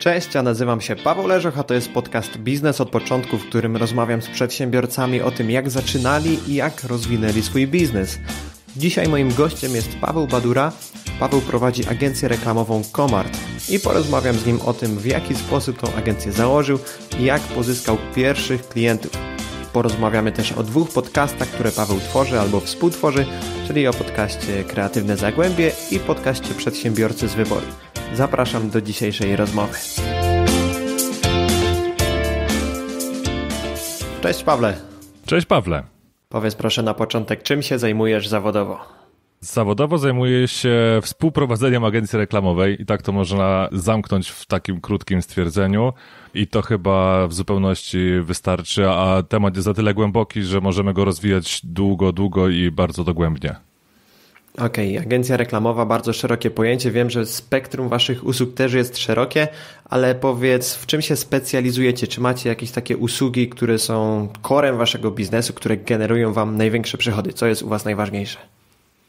Cześć, ja nazywam się Paweł Leżoch, a to jest podcast Biznes od początku, w którym rozmawiam z przedsiębiorcami o tym, jak zaczynali i jak rozwinęli swój biznes. Dzisiaj moim gościem jest Paweł Badura. Paweł prowadzi agencję reklamową Komart i porozmawiam z nim o tym, w jaki sposób tą agencję założył i jak pozyskał pierwszych klientów. Porozmawiamy też o dwóch podcastach, które Paweł tworzy albo współtworzy, czyli o podcaście Kreatywne Zagłębie i podcaście Przedsiębiorcy z Wyboru. Zapraszam do dzisiejszej rozmowy. Cześć Pawle. Cześć Pawle. Powiedz proszę na początek, czym się zajmujesz zawodowo? Zawodowo zajmuję się współprowadzeniem agencji reklamowej i tak to można zamknąć w takim krótkim stwierdzeniu. I to chyba w zupełności wystarczy, a temat jest za tyle głęboki, że możemy go rozwijać długo, długo i bardzo dogłębnie. Okej, okay. agencja reklamowa, bardzo szerokie pojęcie. Wiem, że spektrum Waszych usług też jest szerokie, ale powiedz, w czym się specjalizujecie? Czy macie jakieś takie usługi, które są korem Waszego biznesu, które generują Wam największe przychody? Co jest u Was najważniejsze?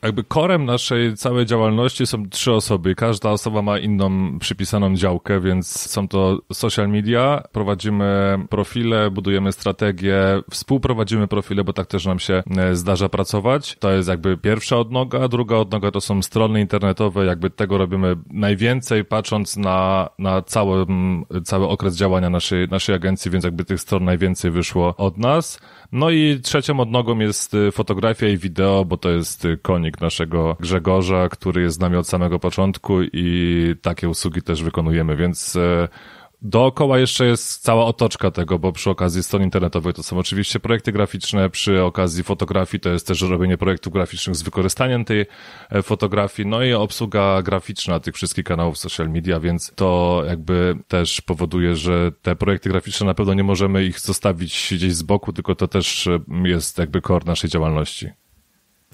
jakby korem naszej całej działalności są trzy osoby. Każda osoba ma inną przypisaną działkę, więc są to social media, prowadzimy profile, budujemy strategię, współprowadzimy profile, bo tak też nam się e, zdarza pracować. To jest jakby pierwsza odnoga, druga odnoga to są strony internetowe, jakby tego robimy najwięcej, patrząc na, na cały, cały okres działania naszej, naszej agencji, więc jakby tych stron najwięcej wyszło od nas. No i trzecią odnogą jest e, fotografia i wideo, bo to jest e, konik naszego Grzegorza, który jest z nami od samego początku i takie usługi też wykonujemy, więc e, Dookoła jeszcze jest cała otoczka tego, bo przy okazji stron internetowych to są oczywiście projekty graficzne, przy okazji fotografii to jest też robienie projektów graficznych z wykorzystaniem tej e, fotografii, no i obsługa graficzna tych wszystkich kanałów social media, więc to jakby też powoduje, że te projekty graficzne na pewno nie możemy ich zostawić gdzieś z boku, tylko to też e, jest jakby core naszej działalności.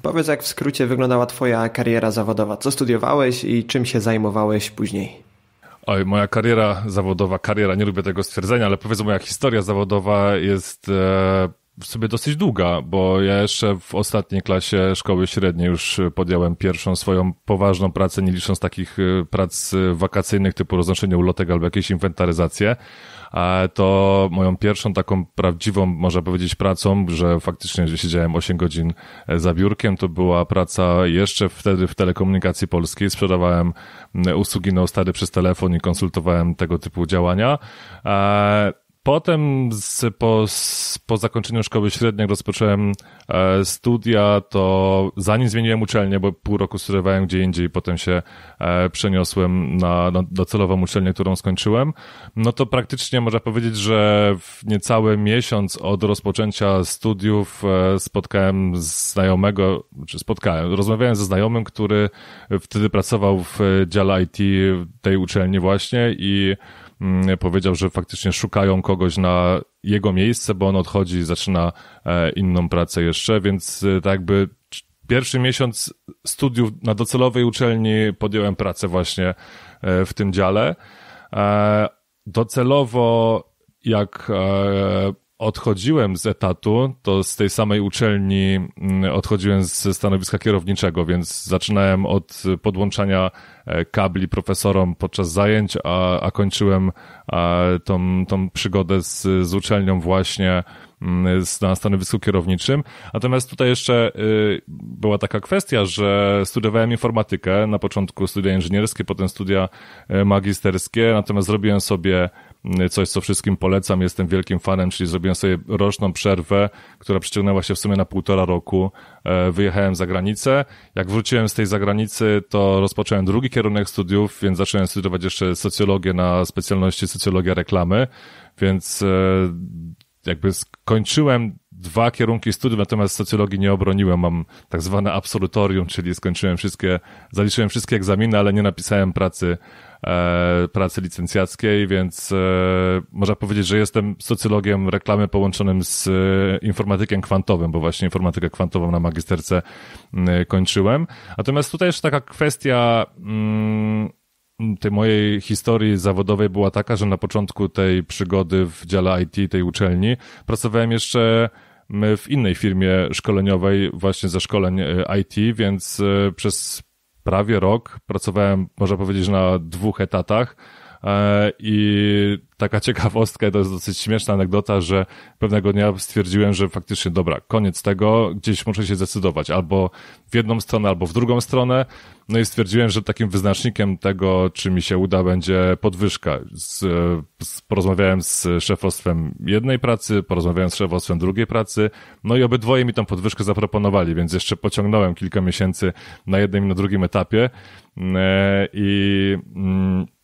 Powiedz, jak w skrócie wyglądała Twoja kariera zawodowa? Co studiowałeś i czym się zajmowałeś później? Oj, moja kariera zawodowa, kariera, nie lubię tego stwierdzenia, ale powiedzmy, moja historia zawodowa jest. E sobie dosyć długa, bo ja jeszcze w ostatniej klasie szkoły średniej już podjąłem pierwszą swoją poważną pracę, nie licząc takich e, prac e, wakacyjnych typu roznoszenie ulotek albo jakieś inwentaryzacje to moją pierwszą taką prawdziwą, można powiedzieć, pracą, że faktycznie siedziałem 8 godzin e, za biurkiem, to była praca jeszcze wtedy w telekomunikacji polskiej. Sprzedawałem e, usługi na ostady przez telefon i konsultowałem tego typu działania. E, Potem z, po, z, po zakończeniu szkoły średniej, jak rozpocząłem e, studia, to zanim zmieniłem uczelnię, bo pół roku studiowałem gdzie indziej, potem się e, przeniosłem na, na docelową uczelnię, którą skończyłem, no to praktycznie można powiedzieć, że w niecały miesiąc od rozpoczęcia studiów e, spotkałem znajomego, czy znaczy spotkałem, rozmawiałem ze znajomym, który wtedy pracował w e, dziale IT tej uczelni właśnie i Mm, powiedział, że faktycznie szukają kogoś na jego miejsce, bo on odchodzi i zaczyna e, inną pracę jeszcze, więc e, tak jakby pierwszy miesiąc studiów na docelowej uczelni podjąłem pracę właśnie e, w tym dziale. Docelowo, jak odchodziłem z etatu, to z tej samej uczelni mm, odchodziłem ze stanowiska kierowniczego, więc zaczynałem od podłączania e, kabli profesorom podczas zajęć, a, a kończyłem a, tą, tą przygodę z, z uczelnią właśnie mm, na stanowisku kierowniczym. Natomiast tutaj jeszcze y, była taka kwestia, że studiowałem informatykę, na początku studia inżynierskie, potem studia e, magisterskie, natomiast zrobiłem sobie coś, co wszystkim polecam, jestem wielkim fanem, czyli zrobiłem sobie roczną przerwę, która przyciągnęła się w sumie na półtora roku. E, wyjechałem za granicę. Jak wróciłem z tej zagranicy, to rozpocząłem drugi kierunek studiów, więc zacząłem studiować jeszcze socjologię na specjalności socjologia reklamy, więc e, jakby skończyłem dwa kierunki studiów, natomiast socjologii nie obroniłem. Mam tak zwane absolutorium, czyli skończyłem wszystkie, zaliczyłem wszystkie egzaminy, ale nie napisałem pracy E, pracy licencjackiej, więc e, można powiedzieć, że jestem socjologiem reklamy połączonym z e, informatykiem kwantowym, bo właśnie informatykę kwantową na magisterce kończyłem. Natomiast tutaj jeszcze taka kwestia tej mojej historii zawodowej była taka, że na początku tej przygody w dziale IT, tej uczelni, pracowałem jeszcze w innej firmie szkoleniowej, właśnie ze szkoleń IT, więc przez prawie rok pracowałem, można powiedzieć, na dwóch etatach E, I taka ciekawostka, to jest dosyć śmieszna anegdota, że pewnego dnia stwierdziłem, że faktycznie dobra, koniec tego, gdzieś muszę się zdecydować, albo w jedną stronę, albo w drugą stronę. No i stwierdziłem, że takim wyznacznikiem tego, czy mi się uda, będzie podwyżka. Z, z, porozmawiałem z szefostwem jednej pracy, porozmawiałem z szefostwem drugiej pracy, no i obydwoje mi tą podwyżkę zaproponowali, więc jeszcze pociągnąłem kilka miesięcy na jednym i na drugim etapie. E, I. Yy, yy,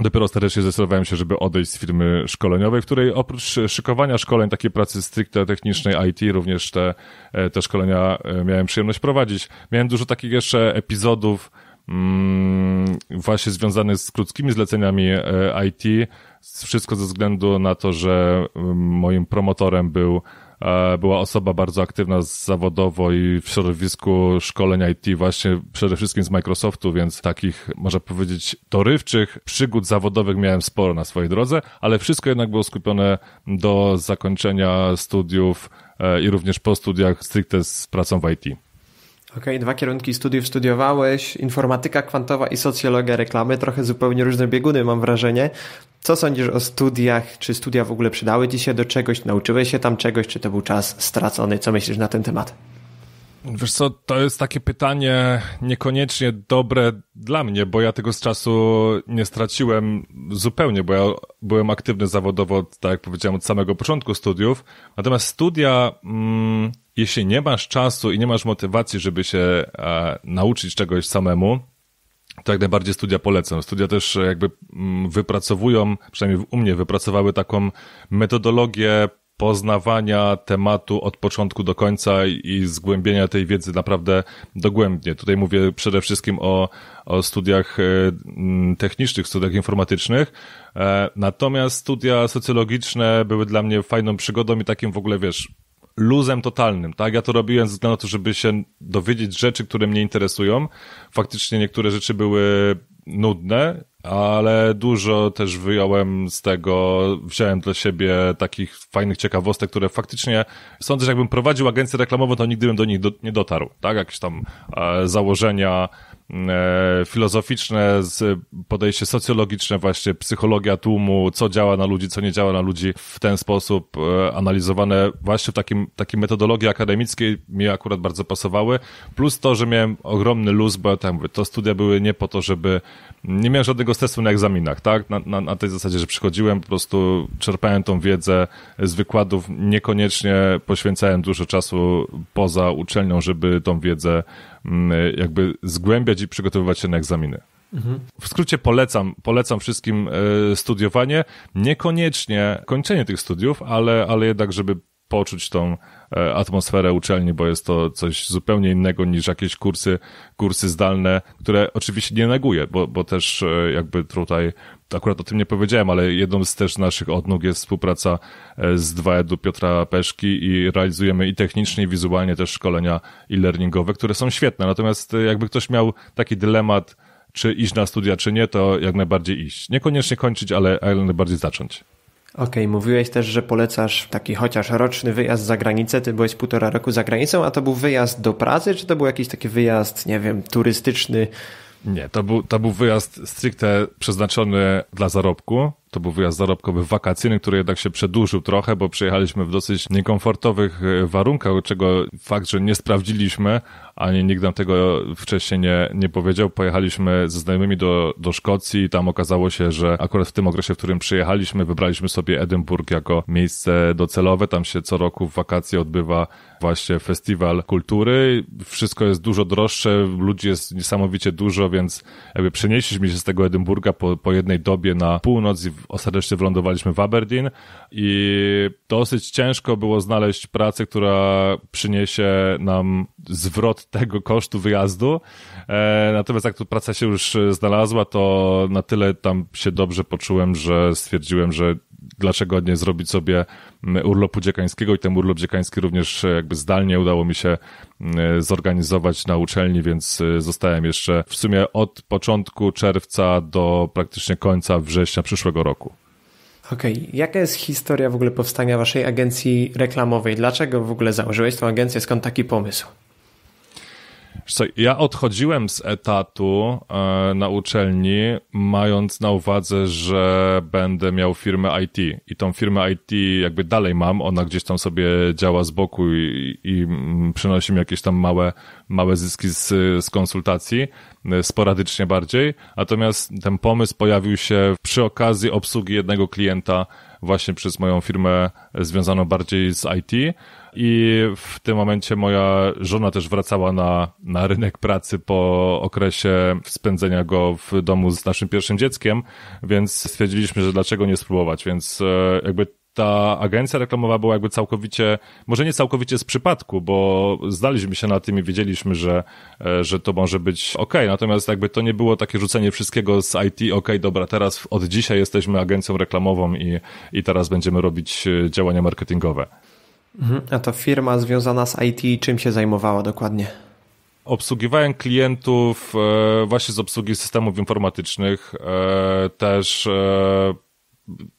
Dopiero ostatecznie zdecydowałem się, żeby odejść z firmy szkoleniowej, w której oprócz szykowania szkoleń, takiej pracy stricte technicznej IT, również te, e, te szkolenia e, miałem przyjemność prowadzić. Miałem dużo takich jeszcze epizodów, mm, właśnie związanych z krótkimi zleceniami e, IT. Wszystko ze względu na to, że mm, moim promotorem był E, była osoba bardzo aktywna zawodowo i w środowisku szkolenia IT właśnie przede wszystkim z Microsoftu, więc takich, można powiedzieć, dorywczych przygód zawodowych miałem sporo na swojej drodze, ale wszystko jednak było skupione do zakończenia studiów e, i również po studiach stricte z pracą w IT. Okej, okay, dwa kierunki studiów studiowałeś, informatyka kwantowa i socjologia reklamy, trochę zupełnie różne bieguny mam wrażenie. Co sądzisz o studiach? Czy studia w ogóle przydały ci się do czegoś? Nauczyłeś się tam czegoś? Czy to był czas stracony? Co myślisz na ten temat? Wiesz co, to jest takie pytanie niekoniecznie dobre dla mnie, bo ja tego z czasu nie straciłem zupełnie, bo ja byłem aktywny zawodowo, tak jak powiedziałem, od samego początku studiów. Natomiast studia, mm, jeśli nie masz czasu i nie masz motywacji, żeby się e, nauczyć czegoś samemu, to jak najbardziej studia polecam. Studia też e, jakby mm, wypracowują, przynajmniej u mnie wypracowały taką metodologię poznawania tematu od początku do końca i zgłębienia tej wiedzy naprawdę dogłębnie. Tutaj mówię przede wszystkim o, o studiach e, mm, technicznych, studiach informatycznych. E, natomiast studia socjologiczne były dla mnie fajną przygodą i takim w ogóle, wiesz, luzem totalnym, tak? Ja to robiłem ze względu na to, żeby się dowiedzieć rzeczy, które mnie interesują. Faktycznie niektóre rzeczy były nudne, ale dużo też wyjąłem z tego, wziąłem dla siebie takich fajnych ciekawostek, które faktycznie sądzę, że jakbym prowadził agencję reklamową, to nigdy bym do nich do, nie dotarł, tak? Jakieś tam e, założenia, E, filozoficzne, podejście socjologiczne, właśnie psychologia tłumu, co działa na ludzi, co nie działa na ludzi, w ten sposób e, analizowane właśnie w takim, takiej metodologii akademickiej mi akurat bardzo pasowały. Plus to, że miałem ogromny luz, bo ja tak mówię, to studia były nie po to, żeby. Nie miałem żadnego stresu na egzaminach, tak? Na, na, na tej zasadzie, że przychodziłem, po prostu czerpałem tą wiedzę z wykładów, niekoniecznie poświęcałem dużo czasu poza uczelnią, żeby tą wiedzę mm, jakby zgłębiać przygotowywać się na egzaminy. W skrócie polecam, polecam wszystkim e, studiowanie, niekoniecznie kończenie tych studiów, ale, ale jednak, żeby poczuć tą e, atmosferę uczelni, bo jest to coś zupełnie innego niż jakieś kursy, kursy zdalne, które oczywiście nie neguję, bo, bo też e, jakby tutaj akurat o tym nie powiedziałem, ale jedną z też naszych odnóg jest współpraca e, z 2EDU Piotra Peszki i realizujemy i technicznie, i wizualnie też szkolenia i learningowe, które są świetne. Natomiast e, jakby ktoś miał taki dylemat, czy iść na studia, czy nie, to jak najbardziej iść. Niekoniecznie kończyć, ale, jak najbardziej zacząć. Okej, okay, mówiłeś też, że polecasz taki chociaż roczny wyjazd za granicę. Ty byłeś półtora roku za granicą, a to był wyjazd do pracy, czy to był jakiś taki wyjazd, nie wiem, turystyczny, nie, to był, to był wyjazd stricte przeznaczony dla zarobku. To był wyjazd zarobkowy wakacyjny, który jednak się przedłużył trochę, bo przyjechaliśmy w dosyć niekomfortowych e, warunkach, czego fakt, że nie sprawdziliśmy, ani nikt nam tego wcześniej nie, nie powiedział. Pojechaliśmy ze znajomymi do, do Szkocji i tam okazało się, że akurat w tym okresie, w którym przyjechaliśmy, wybraliśmy sobie Edynburg jako miejsce docelowe. Tam się co roku w wakacje odbywa właśnie festiwal kultury. Wszystko jest dużo droższe, ludzi jest niesamowicie dużo, więc jakby przenieśliśmy się z tego Edynburga po, po jednej dobie na północ i ostatecznie wylądowaliśmy w Aberdeen i dosyć ciężko było znaleźć pracę, która przyniesie nam zwrot tego kosztu wyjazdu. E, natomiast jak tu praca się już e, znalazła, to na tyle tam się dobrze poczułem, że stwierdziłem, że dlaczego nie zrobić sobie mm, urlopu dziekańskiego i ten urlop dziekański również e, jakby zdalnie udało mi się zorganizować na uczelni, więc zostałem jeszcze w sumie od początku czerwca do praktycznie końca września przyszłego roku. Okej, okay. jaka jest historia w ogóle powstania waszej agencji reklamowej? Dlaczego w ogóle założyłeś tą agencję? Skąd taki pomysł? Co, ja odchodziłem z etatu e, na uczelni, mając na uwadze, że będę miał firmę IT. I tą firmę IT jakby dalej mam, ona gdzieś tam sobie działa z boku i, i mm, przynosi mi jakieś tam małe, małe zyski z, z konsultacji, e, sporadycznie bardziej. Natomiast ten pomysł pojawił się przy okazji obsługi jednego klienta właśnie przez moją firmę związaną bardziej z IT i w tym momencie moja żona też wracała na, na rynek pracy po okresie spędzenia go w domu z naszym pierwszym dzieckiem, więc stwierdziliśmy, że dlaczego nie spróbować, więc e, jakby ta agencja reklamowa była jakby całkowicie, może nie całkowicie z przypadku, bo zdaliśmy się na tym i wiedzieliśmy, że, e, że to może być ok, natomiast jakby to nie było takie rzucenie wszystkiego z IT, ok, dobra, teraz od dzisiaj jesteśmy agencją reklamową i, i teraz będziemy robić e, działania marketingowe. Mhm. A ta firma związana z IT czym się zajmowała dokładnie? Obsługiwałem klientów e, właśnie z obsługi systemów informatycznych, e, też e,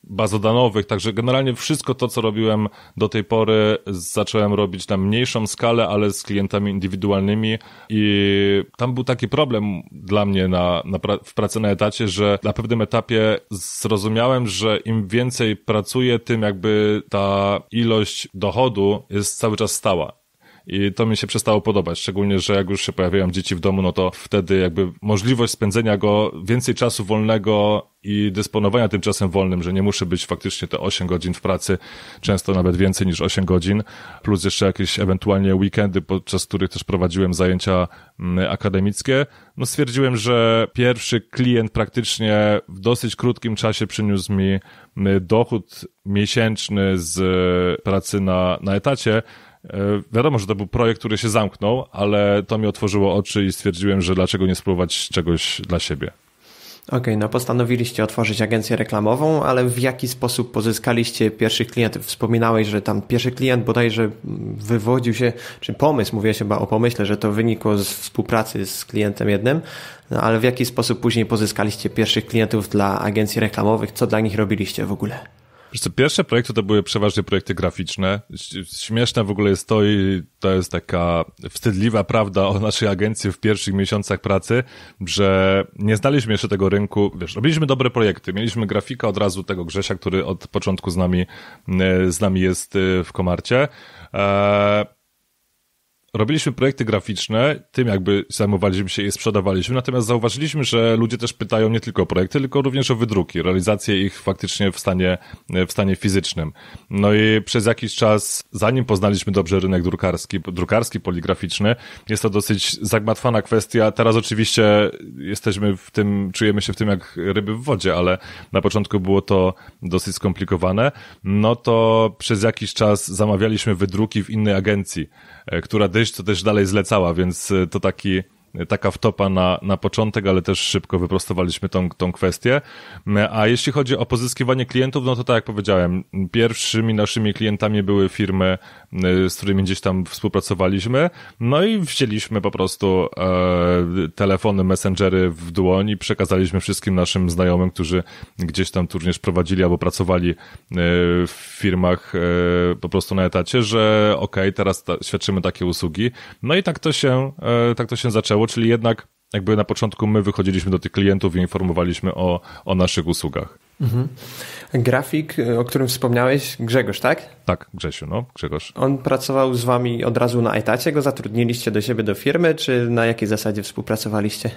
bazodanowych, także generalnie wszystko to, co robiłem do tej pory, zacząłem robić na mniejszą skalę, ale z klientami indywidualnymi i tam był taki problem dla mnie na, na pra w pracy na etacie, że na pewnym etapie zrozumiałem, że im więcej pracuję, tym jakby ta ilość dochodu jest cały czas stała. I to mi się przestało podobać, szczególnie, że jak już się pojawiają dzieci w domu, no to wtedy jakby możliwość spędzenia go, więcej czasu wolnego i dysponowania tym czasem wolnym, że nie muszę być faktycznie te 8 godzin w pracy, często nawet więcej niż 8 godzin, plus jeszcze jakieś ewentualnie weekendy, podczas których też prowadziłem zajęcia mm, akademickie, no stwierdziłem, że pierwszy klient praktycznie w dosyć krótkim czasie przyniósł mi mm, dochód miesięczny z pracy na, na etacie, E, wiadomo, że to był projekt, który się zamknął, ale to mi otworzyło oczy i stwierdziłem, że dlaczego nie spróbować czegoś dla siebie. Okej, okay, no postanowiliście otworzyć agencję reklamową, ale w jaki sposób pozyskaliście pierwszych klientów? Wspominałeś, że tam pierwszy klient bodajże wywodził się, czy pomysł, mówię chyba o pomyśle, że to wynikło z współpracy z klientem jednym, no ale w jaki sposób później pozyskaliście pierwszych klientów dla agencji reklamowych? Co dla nich robiliście w ogóle? Wiesz co, pierwsze projekty to były przeważnie projekty graficzne. Śmieszne w ogóle jest to i to jest taka wstydliwa prawda o naszej agencji w pierwszych miesiącach pracy, że nie znaliśmy jeszcze tego rynku. Wiesz, robiliśmy dobre projekty, mieliśmy grafika od razu tego Grzesia, który od początku z nami, e, z nami jest e, w komarcie. Eee, robiliśmy projekty graficzne, tym jakby zajmowaliśmy się i sprzedawaliśmy, natomiast zauważyliśmy, że ludzie też pytają nie tylko o projekty, tylko również o wydruki, realizację ich faktycznie w stanie, w stanie fizycznym. No i przez jakiś czas, zanim poznaliśmy dobrze rynek drukarski, drukarski, poligraficzny, jest to dosyć zagmatwana kwestia. Teraz oczywiście jesteśmy w tym, czujemy się w tym jak ryby w wodzie, ale na początku było to dosyć skomplikowane. No to przez jakiś czas zamawialiśmy wydruki w innej agencji E, która dysz, to też dalej zlecała, więc e, to taki taka wtopa na, na początek, ale też szybko wyprostowaliśmy tą, tą kwestię. A jeśli chodzi o pozyskiwanie klientów, no to tak jak powiedziałem, pierwszymi naszymi klientami były firmy, e, z którymi gdzieś tam współpracowaliśmy, no i wzięliśmy po prostu e, telefony, messengery w dłoń i przekazaliśmy wszystkim naszym znajomym, którzy gdzieś tam tu również prowadzili albo pracowali e, w firmach e, po prostu na etacie, że okej, okay, teraz ta, świadczymy takie usługi. No i tak to się, e, tak to się zaczęło czyli jednak jakby na początku my wychodziliśmy do tych klientów i informowaliśmy o, o naszych usługach. Mhm. Grafik, e, o którym wspomniałeś, Grzegorz, tak? Tak, Grzesiu, no, Grzegorz. On pracował z wami od razu na etacie, go zatrudniliście do siebie do firmy, czy na jakiej zasadzie współpracowaliście?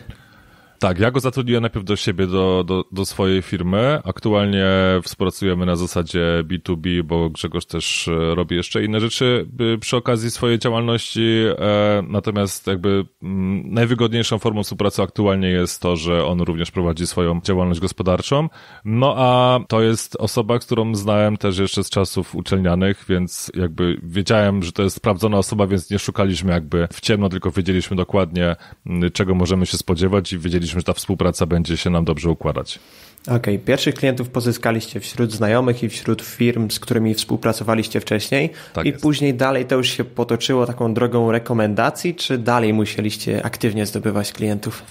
Tak, ja go zatrudniłem najpierw do siebie, do, do, do swojej firmy. Aktualnie współpracujemy na zasadzie B2B, bo Grzegorz też e, robi jeszcze inne rzeczy przy okazji swojej działalności. E, natomiast jakby mm, najwygodniejszą formą współpracy aktualnie jest to, że on również prowadzi swoją działalność gospodarczą. No a to jest osoba, którą znałem też jeszcze z czasów uczelnianych, więc jakby wiedziałem, że to jest sprawdzona osoba, więc nie szukaliśmy jakby w ciemno, tylko wiedzieliśmy dokładnie, mm, czego możemy się spodziewać i wiedzieliśmy, że ta współpraca będzie się nam dobrze układać. Okej, okay. pierwszych klientów pozyskaliście wśród znajomych i wśród firm, z którymi współpracowaliście wcześniej, tak i jest. później dalej to już się potoczyło taką drogą rekomendacji, czy dalej musieliście aktywnie zdobywać klientów?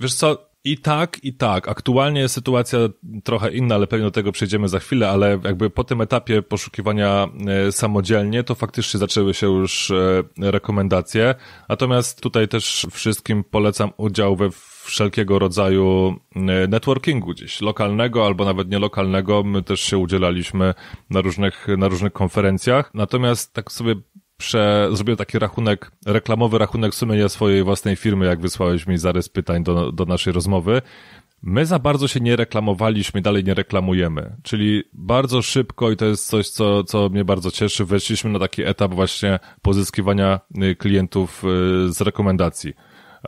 Wiesz co, i tak, i tak. Aktualnie sytuacja trochę inna, ale pewnie do tego przejdziemy za chwilę, ale jakby po tym etapie poszukiwania e, samodzielnie, to faktycznie zaczęły się już e, rekomendacje. Natomiast tutaj też wszystkim polecam udział we wszelkiego rodzaju e, networkingu gdzieś, lokalnego albo nawet nielokalnego. My też się udzielaliśmy na różnych, na różnych konferencjach. Natomiast tak sobie prze, zrobiłem taki rachunek, reklamowy rachunek sumienia swojej własnej firmy, jak wysłałeś mi zarys pytań do, do naszej rozmowy. My za bardzo się nie reklamowaliśmy, dalej nie reklamujemy. Czyli bardzo szybko, i to jest coś, co, co mnie bardzo cieszy, weszliśmy na taki etap właśnie pozyskiwania y, klientów y, z rekomendacji.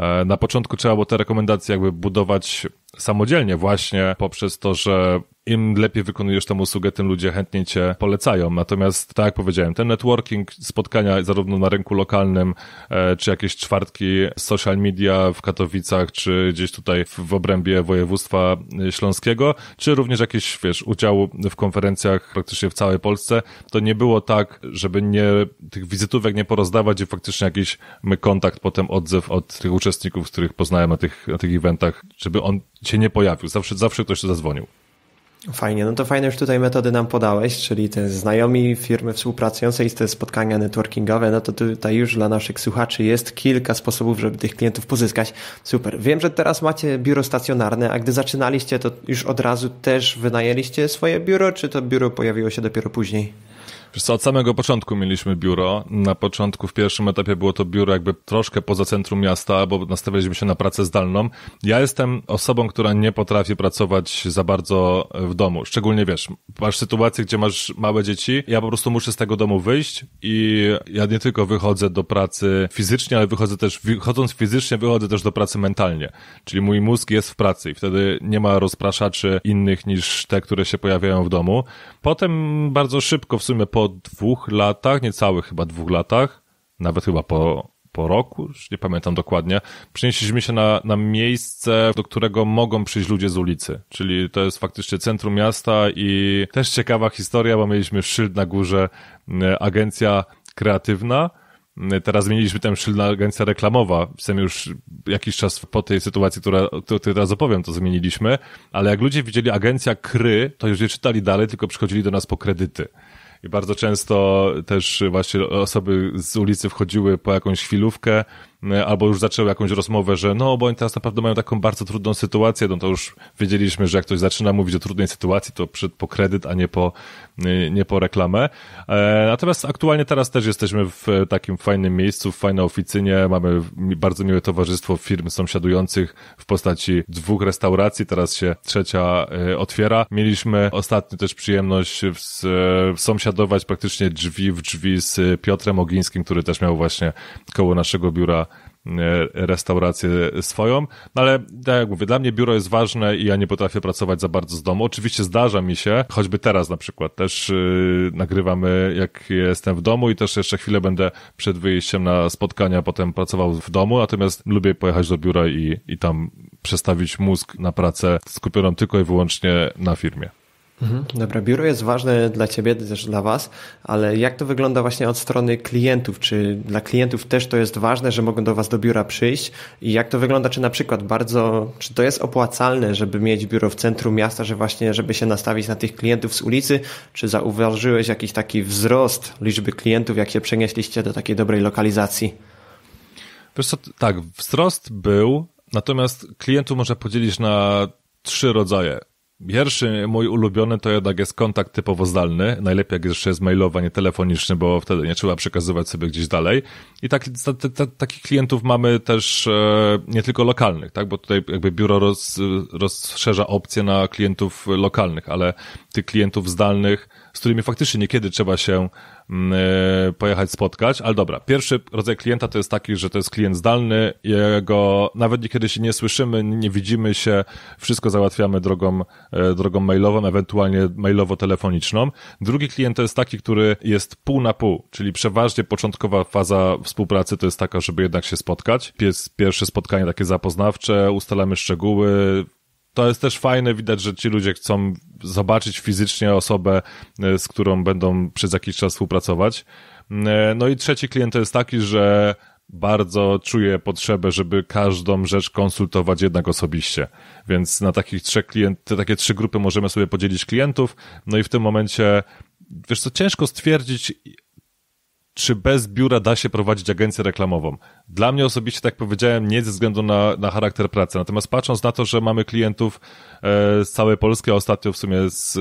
E, na początku trzeba było te rekomendacje jakby budować samodzielnie właśnie poprzez to, że im lepiej wykonujesz tę usługę, tym ludzie chętnie cię polecają. Natomiast, tak jak powiedziałem, ten networking, spotkania zarówno na rynku lokalnym, e, czy jakieś czwartki social media w Katowicach, czy gdzieś tutaj w obrębie województwa e, śląskiego, czy również jakieś, wiesz, udział w konferencjach praktycznie w całej Polsce, to nie było tak, żeby nie, tych wizytówek nie porozdawać i faktycznie jakiś kontakt, potem odzew od tych uczestników, z których poznałem na tych, na tych eventach, żeby on się nie pojawił. Zawsze, zawsze ktoś się zadzwonił. Fajnie, no to fajne już tutaj metody nam podałeś, czyli te znajomi, firmy współpracujące i te spotkania networkingowe, no to tutaj już dla naszych słuchaczy jest kilka sposobów, żeby tych klientów pozyskać. Super. Wiem, że teraz macie biuro stacjonarne, a gdy zaczynaliście, to już od razu też wynajęliście swoje biuro, czy to biuro pojawiło się dopiero później? Wiesz od samego początku mieliśmy biuro. Na początku, w pierwszym etapie było to biuro jakby troszkę poza centrum miasta, bo nastawialiśmy się na pracę zdalną. Ja jestem osobą, która nie potrafi pracować za bardzo w domu. Szczególnie, wiesz, masz sytuację, gdzie masz małe dzieci. Ja po prostu muszę z tego domu wyjść i ja nie tylko wychodzę do pracy fizycznie, ale wychodzę też, wychodząc fizycznie, wychodzę też do pracy mentalnie. Czyli mój mózg jest w pracy i wtedy nie ma rozpraszaczy innych niż te, które się pojawiają w domu potem bardzo szybko, w sumie po dwóch latach, niecałych chyba dwóch latach, nawet chyba po, po roku, już nie pamiętam dokładnie, przenieśliśmy się na, na miejsce, do którego mogą przyjść ludzie z ulicy. Czyli to jest faktycznie centrum miasta i też ciekawa historia, bo mieliśmy szyld na górze, agencja kreatywna, Teraz zmieniliśmy tam, szyld na agencja reklamowa. W sensie już jakiś czas po tej sytuacji, która, to teraz opowiem, to zmieniliśmy. Ale jak ludzie widzieli agencja kry, to już nie czytali dalej, tylko przychodzili do nas po kredyty. I bardzo często też właśnie osoby z ulicy wchodziły po jakąś chwilówkę, E, albo już zaczęły jakąś rozmowę, że no, bo oni teraz naprawdę mają taką bardzo trudną sytuację, no to już wiedzieliśmy, że jak ktoś zaczyna mówić o trudnej sytuacji, to przed po kredyt, a nie po, e, nie po reklamę. E, natomiast aktualnie teraz też jesteśmy w takim fajnym miejscu, w fajnej oficynie, mamy bardzo miłe towarzystwo firm sąsiadujących w postaci dwóch restauracji, teraz się trzecia otwiera. Mieliśmy ostatnio też przyjemność w, sąsiadować praktycznie drzwi w drzwi z Piotrem Ogińskim, który też miał właśnie koło naszego biura E, restaurację swoją. No ale tak jak mówię, dla mnie biuro jest ważne i ja nie potrafię pracować za bardzo z domu. Oczywiście zdarza mi się, choćby teraz na przykład też yy, nagrywamy jak jestem w domu i też jeszcze chwilę będę przed wyjściem na spotkania potem pracował w domu, natomiast lubię pojechać do biura i, i tam przestawić mózg na pracę skupioną tylko i wyłącznie na firmie. Mhm, dobra, biuro jest ważne dla Ciebie, też dla Was, ale jak to wygląda właśnie od strony klientów? Czy dla klientów też to jest ważne, że mogą do Was do biura przyjść? I jak to wygląda, czy na przykład bardzo, czy to jest opłacalne, żeby mieć biuro w centrum miasta, że właśnie, żeby się nastawić na tych klientów z ulicy? Czy zauważyłeś jakiś taki wzrost liczby klientów, jak się przenieśliście do takiej dobrej lokalizacji? Wiesz co, tak, wzrost był, natomiast klientów można podzielić na trzy rodzaje. Pierwszy mój ulubiony to jednak jest kontakt typowo zdalny. Najlepiej jak jeszcze jest mailowy, nie telefoniczny, bo wtedy nie trzeba przekazywać sobie gdzieś dalej. I tak, ta, ta, takich klientów mamy też e, nie tylko lokalnych, tak? Bo tutaj jakby biuro roz, rozszerza opcje na klientów lokalnych, ale tych klientów zdalnych, z którymi faktycznie niekiedy trzeba się Mm, e, pojechać spotkać, ale dobra, pierwszy rodzaj klienta to jest taki, że to jest klient zdalny, jego nawet niekiedy się nie słyszymy, nie widzimy się, wszystko załatwiamy drogą, e, drogą mailową, ewentualnie mailowo-telefoniczną. Drugi klient to jest taki, który jest pół na pół, czyli przeważnie początkowa faza współpracy to jest taka, żeby jednak się spotkać. pierwsze spotkanie takie zapoznawcze, ustalamy szczegóły, to jest też fajne, widać, że ci ludzie chcą zobaczyć fizycznie osobę, e, z którą będą przez jakiś czas współpracować. E, no i trzeci klient to jest taki, że bardzo czuję potrzebę, żeby każdą rzecz konsultować jednak osobiście. Więc na takich trzech klient, takie trzy grupy możemy sobie podzielić klientów. No i w tym momencie, wiesz co, ciężko stwierdzić, czy bez biura da się prowadzić agencję reklamową. Dla mnie osobiście, tak powiedziałem, nie ze względu na, na charakter pracy. Natomiast patrząc na to, że mamy klientów e, z całej Polski, a ostatnio w sumie z, e,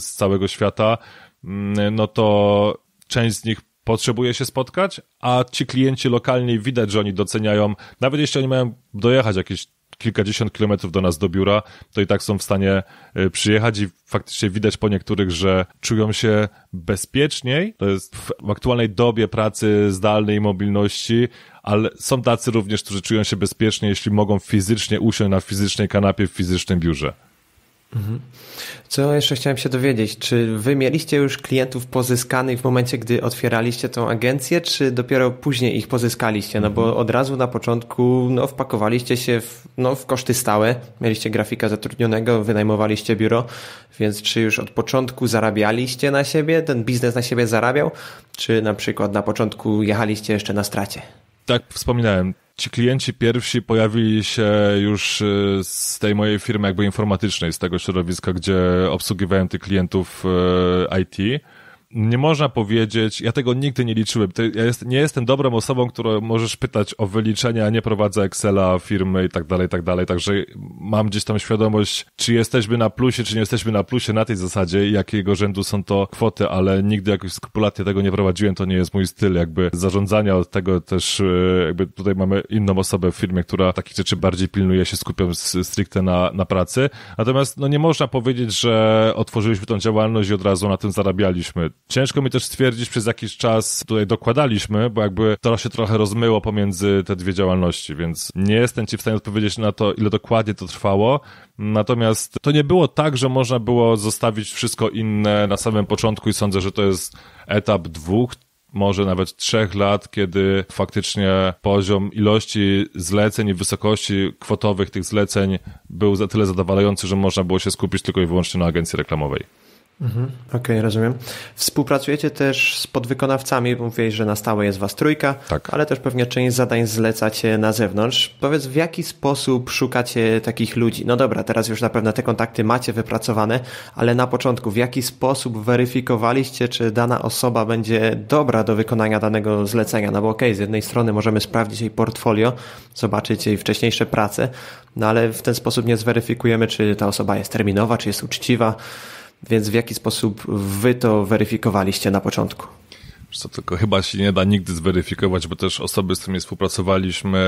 z całego świata, mm, no to część z nich potrzebuje się spotkać, a ci klienci lokalni widać, że oni doceniają, nawet jeśli oni mają dojechać jakieś kilkadziesiąt kilometrów do nas do biura, to i tak są w stanie y, przyjechać i faktycznie widać po niektórych, że czują się bezpieczniej. To jest w aktualnej dobie pracy zdalnej mobilności, ale są tacy również, którzy czują się bezpiecznie, jeśli mogą fizycznie usiąść na fizycznej kanapie w fizycznym biurze. Mhm. Co jeszcze chciałem się dowiedzieć, czy wy mieliście już klientów pozyskanych w momencie, gdy otwieraliście tą agencję, czy dopiero później ich pozyskaliście? No bo mhm. od razu na początku no, wpakowaliście się w, no, w koszty stałe, mieliście grafika zatrudnionego, wynajmowaliście biuro, więc czy już od początku zarabialiście na siebie, ten biznes na siebie zarabiał, czy na przykład na początku jechaliście jeszcze na stracie? tak wspominałem, ci klienci pierwsi pojawili się już y, z tej mojej firmy jakby informatycznej, z tego środowiska, gdzie obsługiwałem tych klientów y, IT nie można powiedzieć, ja tego nigdy nie liczyłem. ja jest, nie jestem dobrą osobą, którą możesz pytać o wyliczenia, nie prowadzę Excela, firmy i tak dalej, i tak dalej. Także mam gdzieś tam świadomość, czy jesteśmy na plusie, czy nie jesteśmy na plusie na tej zasadzie, jakiego rzędu są to kwoty, ale nigdy jakoś skrupulatnie tego nie prowadziłem. To nie jest mój styl jakby zarządzania. Od tego też e, jakby tutaj mamy inną osobę w firmie, która takich rzeczy bardziej pilnuje, się skupią stricte na, na pracy. Natomiast no nie można powiedzieć, że otworzyliśmy tą działalność i od razu na tym zarabialiśmy Ciężko mi też stwierdzić, przez jakiś czas tutaj dokładaliśmy, bo jakby to się trochę rozmyło pomiędzy te dwie działalności, więc nie jestem ci w stanie odpowiedzieć na to, ile dokładnie to trwało. Natomiast to nie było tak, że można było zostawić wszystko inne na samym początku i sądzę, że to jest etap dwóch, może nawet trzech lat, kiedy faktycznie poziom ilości zleceń i wysokości kwotowych tych zleceń był za tyle zadowalający, że można było się skupić tylko i wyłącznie na agencji reklamowej. Mhm. Okej, okay, rozumiem. Współpracujecie też z podwykonawcami, bo mówiłeś, że na stałe jest was trójka, tak. ale też pewnie część zadań zlecacie na zewnątrz. Powiedz, w jaki sposób szukacie takich ludzi? No dobra, teraz już na pewno te kontakty macie wypracowane, ale na początku, w jaki sposób weryfikowaliście, czy dana osoba będzie dobra do wykonania danego zlecenia? No bo okej, okay, z jednej strony możemy sprawdzić jej portfolio, zobaczyć jej wcześniejsze prace, no ale w ten sposób nie zweryfikujemy, czy ta osoba jest terminowa, czy jest uczciwa, więc w jaki sposób wy to weryfikowaliście na początku? Co tylko chyba się nie da nigdy zweryfikować, bo też osoby, z którymi współpracowaliśmy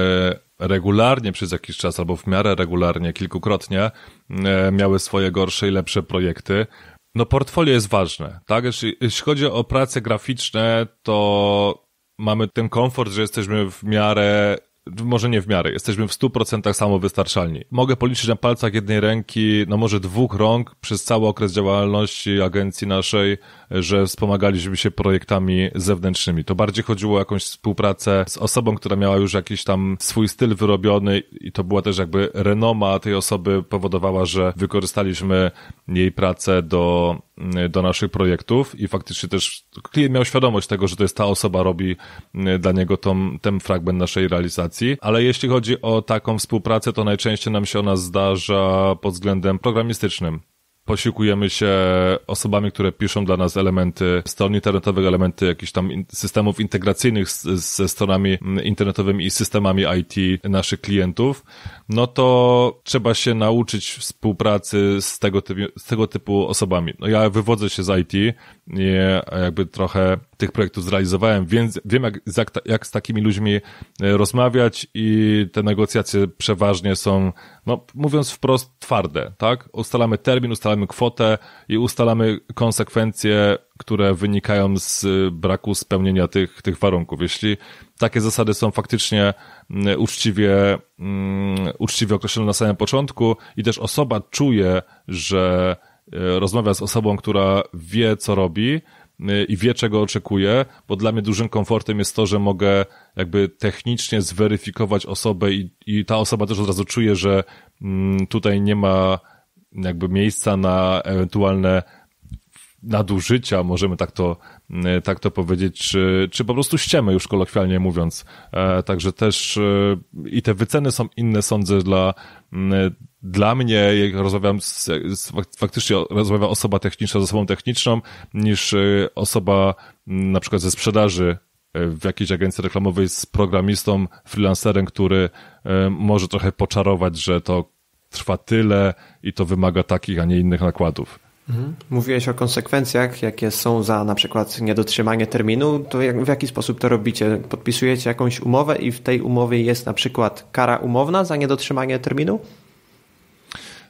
regularnie przez jakiś czas, albo w miarę regularnie, kilkukrotnie, e, miały swoje gorsze i lepsze projekty. No, portfolio jest ważne, tak? Jeśli, jeśli chodzi o prace graficzne, to mamy ten komfort, że jesteśmy w miarę może nie w miarę, jesteśmy w 100% samowystarczalni. Mogę policzyć na palcach jednej ręki, no może dwóch rąk przez cały okres działalności agencji naszej, że wspomagaliśmy się projektami zewnętrznymi. To bardziej chodziło o jakąś współpracę z osobą, która miała już jakiś tam swój styl wyrobiony i to była też jakby renoma tej osoby powodowała, że wykorzystaliśmy jej pracę do Y, do naszych projektów i faktycznie też klient miał świadomość tego, że to jest ta osoba, robi y, dla niego tą, ten fragment naszej realizacji, ale jeśli chodzi o taką współpracę, to najczęściej nam się ona zdarza pod względem programistycznym posiłkujemy się osobami, które piszą dla nas elementy stron internetowych, elementy jakichś tam systemów integracyjnych ze stronami mm, internetowymi i systemami IT naszych klientów, no to trzeba się nauczyć współpracy z tego, typu, z tego typu osobami. No ja wywodzę się z IT, nie jakby trochę tych projektów zrealizowałem, więc wiem, jak, jak, jak, z takimi ludźmi e, rozmawiać i te negocjacje przeważnie są, no mówiąc wprost, twarde, tak? Ustalamy termin, ustalamy kwotę i ustalamy konsekwencje, które wynikają z e, braku spełnienia tych, tych warunków. Jeśli takie zasady są faktycznie mm, uczciwie, um, uczciwie określone na samym początku i też osoba czuje, że e, rozmawia z osobą, która wie, co robi, Y, i wie, czego oczekuje, bo dla mnie dużym komfortem jest to, że mogę jakby technicznie zweryfikować osobę i, i ta osoba też od razu czuje, że mm, tutaj nie ma jakby miejsca na ewentualne nadużycia, możemy tak to, y, tak to powiedzieć, czy, czy po prostu ściemy już kolokwialnie mówiąc. E, także też y, i te wyceny są inne, sądzę, dla, mm, dla mnie, jak rozmawiam z, z, faktycznie rozmawia osoba techniczna z osobą techniczną, niż y, osoba mm, na przykład ze sprzedaży y, w jakiejś agencji reklamowej z programistą, freelancerem, który y, może trochę poczarować, że to trwa tyle i to wymaga takich, a nie innych nakładów. Mhm. Mówiłeś o konsekwencjach, jakie są za na przykład niedotrzymanie terminu, to jak, w jaki sposób to robicie? Podpisujecie jakąś umowę i w tej umowie jest na przykład kara umowna za niedotrzymanie terminu?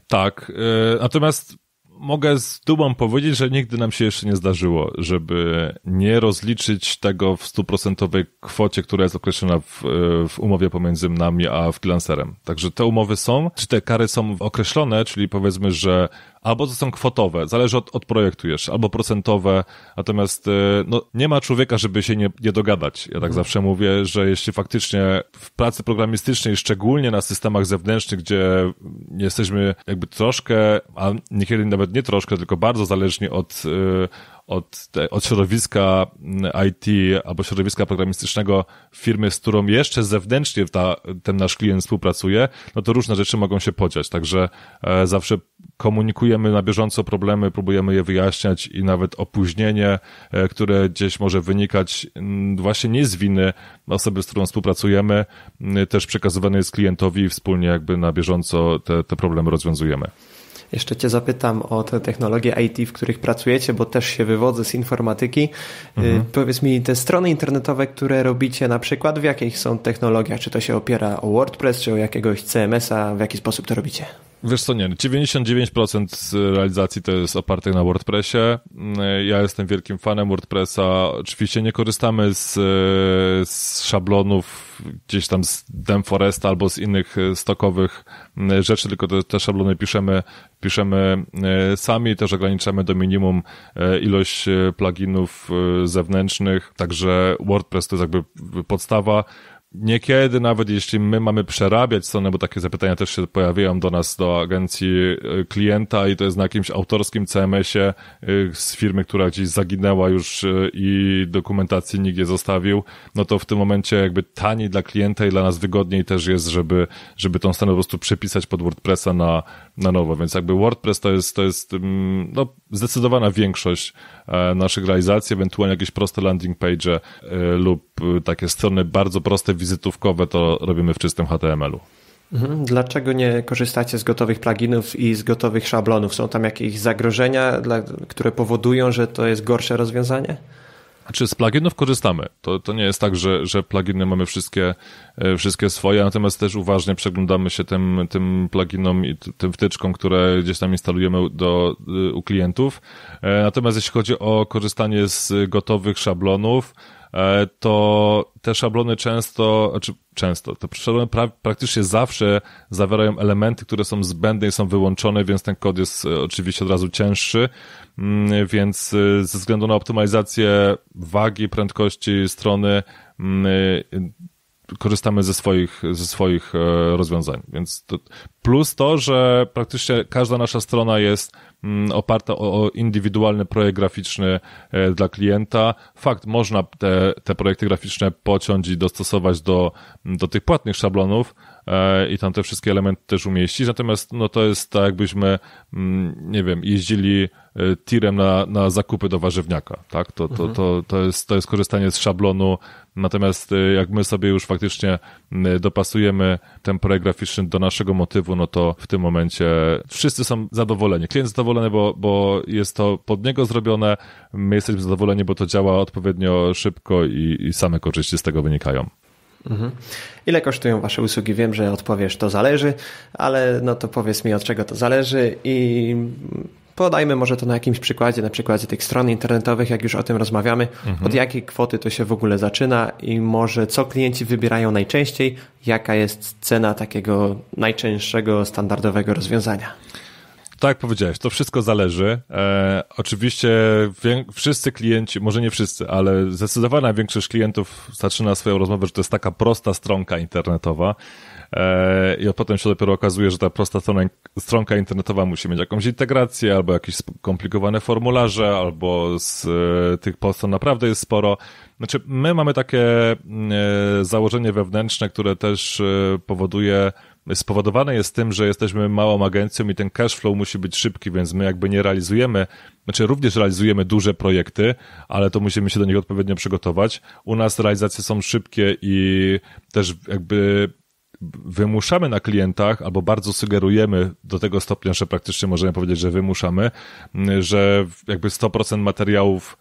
Tak, e, natomiast mogę z dumą powiedzieć, że nigdy nam się jeszcze nie zdarzyło, żeby nie rozliczyć tego w stuprocentowej kwocie, która jest określona w, e, w, umowie pomiędzy nami a freelancerem. Także te umowy są, czy te kary są określone, czyli powiedzmy, że albo to są kwotowe, zależy od, od projektu jeszcze, albo procentowe, natomiast y, no, nie ma człowieka, żeby się nie, nie dogadać. Ja tak mhm. zawsze mówię, że jeśli faktycznie w pracy programistycznej, szczególnie na systemach zewnętrznych, gdzie jesteśmy jakby troszkę, a niekiedy nawet nie troszkę, tylko bardzo zależni od, y, od, te, od środowiska mm, IT albo środowiska programistycznego firmy, z którą jeszcze zewnętrznie ta, ten nasz klient współpracuje, no to różne rzeczy mogą się podziać. Także e, zawsze komunikujemy na bieżąco problemy, próbujemy je wyjaśniać i nawet opóźnienie, e, które gdzieś może wynikać mm, właśnie nie z winy osoby, z którą współpracujemy, mm, też przekazywane jest klientowi i wspólnie jakby na bieżąco te, te problemy rozwiązujemy. Jeszcze Cię zapytam o te technologie IT, w których pracujecie, bo też się wywodzę z informatyki. Y, mhm. Powiedz mi, te strony internetowe, które robicie, na przykład w jakich są technologiach? Czy to się opiera o WordPress, czy o jakiegoś CMS-a? W jaki sposób to robicie? Wiesz co, nie, 99% realizacji to jest oparte na WordPressie. Ja jestem wielkim fanem WordPressa. Oczywiście nie korzystamy z, z szablonów gdzieś tam z Forest albo z innych e, stokowych rzeczy, tylko te, te szablony piszemy, piszemy e, sami, też ograniczamy do minimum e, ilość pluginów zewnętrznych, także WordPress to jest jakby podstawa niekiedy nawet jeśli my mamy przerabiać stronę, bo takie zapytania też się pojawiają do nas, do agencji y, klienta i to jest na jakimś autorskim CMS-ie y, z firmy, która gdzieś zaginęła już y, i dokumentacji nikt nie zostawił, no to w tym momencie jakby taniej dla klienta i dla nas wygodniej też jest, żeby, żeby tą stronę po prostu przepisać pod WordPressa na, na nowo, więc jakby WordPress to jest, to jest mm, no, zdecydowana większość e, naszych realizacji, ewentualnie jakieś proste landing page e, lub e, takie strony bardzo proste, wizytówkowe, to robimy w czystym HTML-u. Mhm. Dlaczego nie korzystacie z gotowych pluginów i z gotowych szablonów? Są tam jakieś zagrożenia, które powodują, że to jest gorsze rozwiązanie? Znaczy z pluginów korzystamy. To, to nie jest tak, że, że pluginy mamy wszystkie, e, wszystkie swoje, natomiast też uważnie przeglądamy się tym, tym pluginom i tym wtyczkom, które gdzieś tam instalujemy do, y, u klientów. E, natomiast jeśli chodzi o korzystanie z gotowych szablonów, e, to te szablony często, znaczy często, to szablony pra praktycznie zawsze zawierają elementy, które są zbędne i są wyłączone, więc ten kod jest oczywiście od razu cięższy. Mm, więc y, ze względu na optymalizację wagi, prędkości strony mm, y, korzystamy ze swoich, ze swoich e, rozwiązań. Więc to, plus to, że praktycznie każda nasza strona jest mm, oparta o, o indywidualny projekt graficzny e, dla klienta. Fakt, można te, te projekty graficzne pociąć i dostosować do, do tych płatnych szablonów, e, i tam te wszystkie elementy też umieścić. Natomiast no to jest tak, jakbyśmy, nie wiem, jeździli E, tirem na, na zakupy do warzywniaka, tak? To, to, to, to, jest, to jest korzystanie z szablonu, natomiast e, jak my sobie już faktycznie dopasujemy ten projekt graficzny do naszego motywu, no to w tym momencie wszyscy są zadowoleni. Klient zadowolony, bo, bo jest to pod niego zrobione, my jesteśmy zadowoleni, bo to działa odpowiednio szybko i, i same korzyści z tego wynikają. Mhm. Ile kosztują Wasze usługi? Wiem, że odpowiesz, to zależy, ale no to powiedz mi, od czego to zależy i podajmy może to na jakimś przykładzie, na przykładzie tych stron internetowych, jak już o tym rozmawiamy, mhm. od jakiej kwoty to się w ogóle zaczyna i może co klienci wybierają najczęściej, jaka jest cena takiego najczęstszego standardowego rozwiązania tak jak powiedziałeś, to wszystko zależy. E, oczywiście wszyscy klienci, może nie wszyscy, ale zdecydowana większość klientów zaczyna swoją rozmowę, że to jest taka prosta stronka internetowa e, i potem się dopiero okazuje, że ta prosta strona, stronka internetowa musi mieć jakąś integrację albo jakieś skomplikowane formularze, albo z e, tych postów naprawdę jest sporo. Znaczy, my mamy takie mm, e, założenie wewnętrzne, które też e, powoduje spowodowane jest tym, że jesteśmy małą agencją i ten cash flow musi być szybki, więc my jakby nie realizujemy, znaczy również realizujemy duże projekty, ale to musimy się do nich odpowiednio przygotować. U nas realizacje są szybkie i też jakby wymuszamy na klientach, albo bardzo sugerujemy do tego stopnia, że praktycznie możemy powiedzieć, że wymuszamy, że jakby 100% materiałów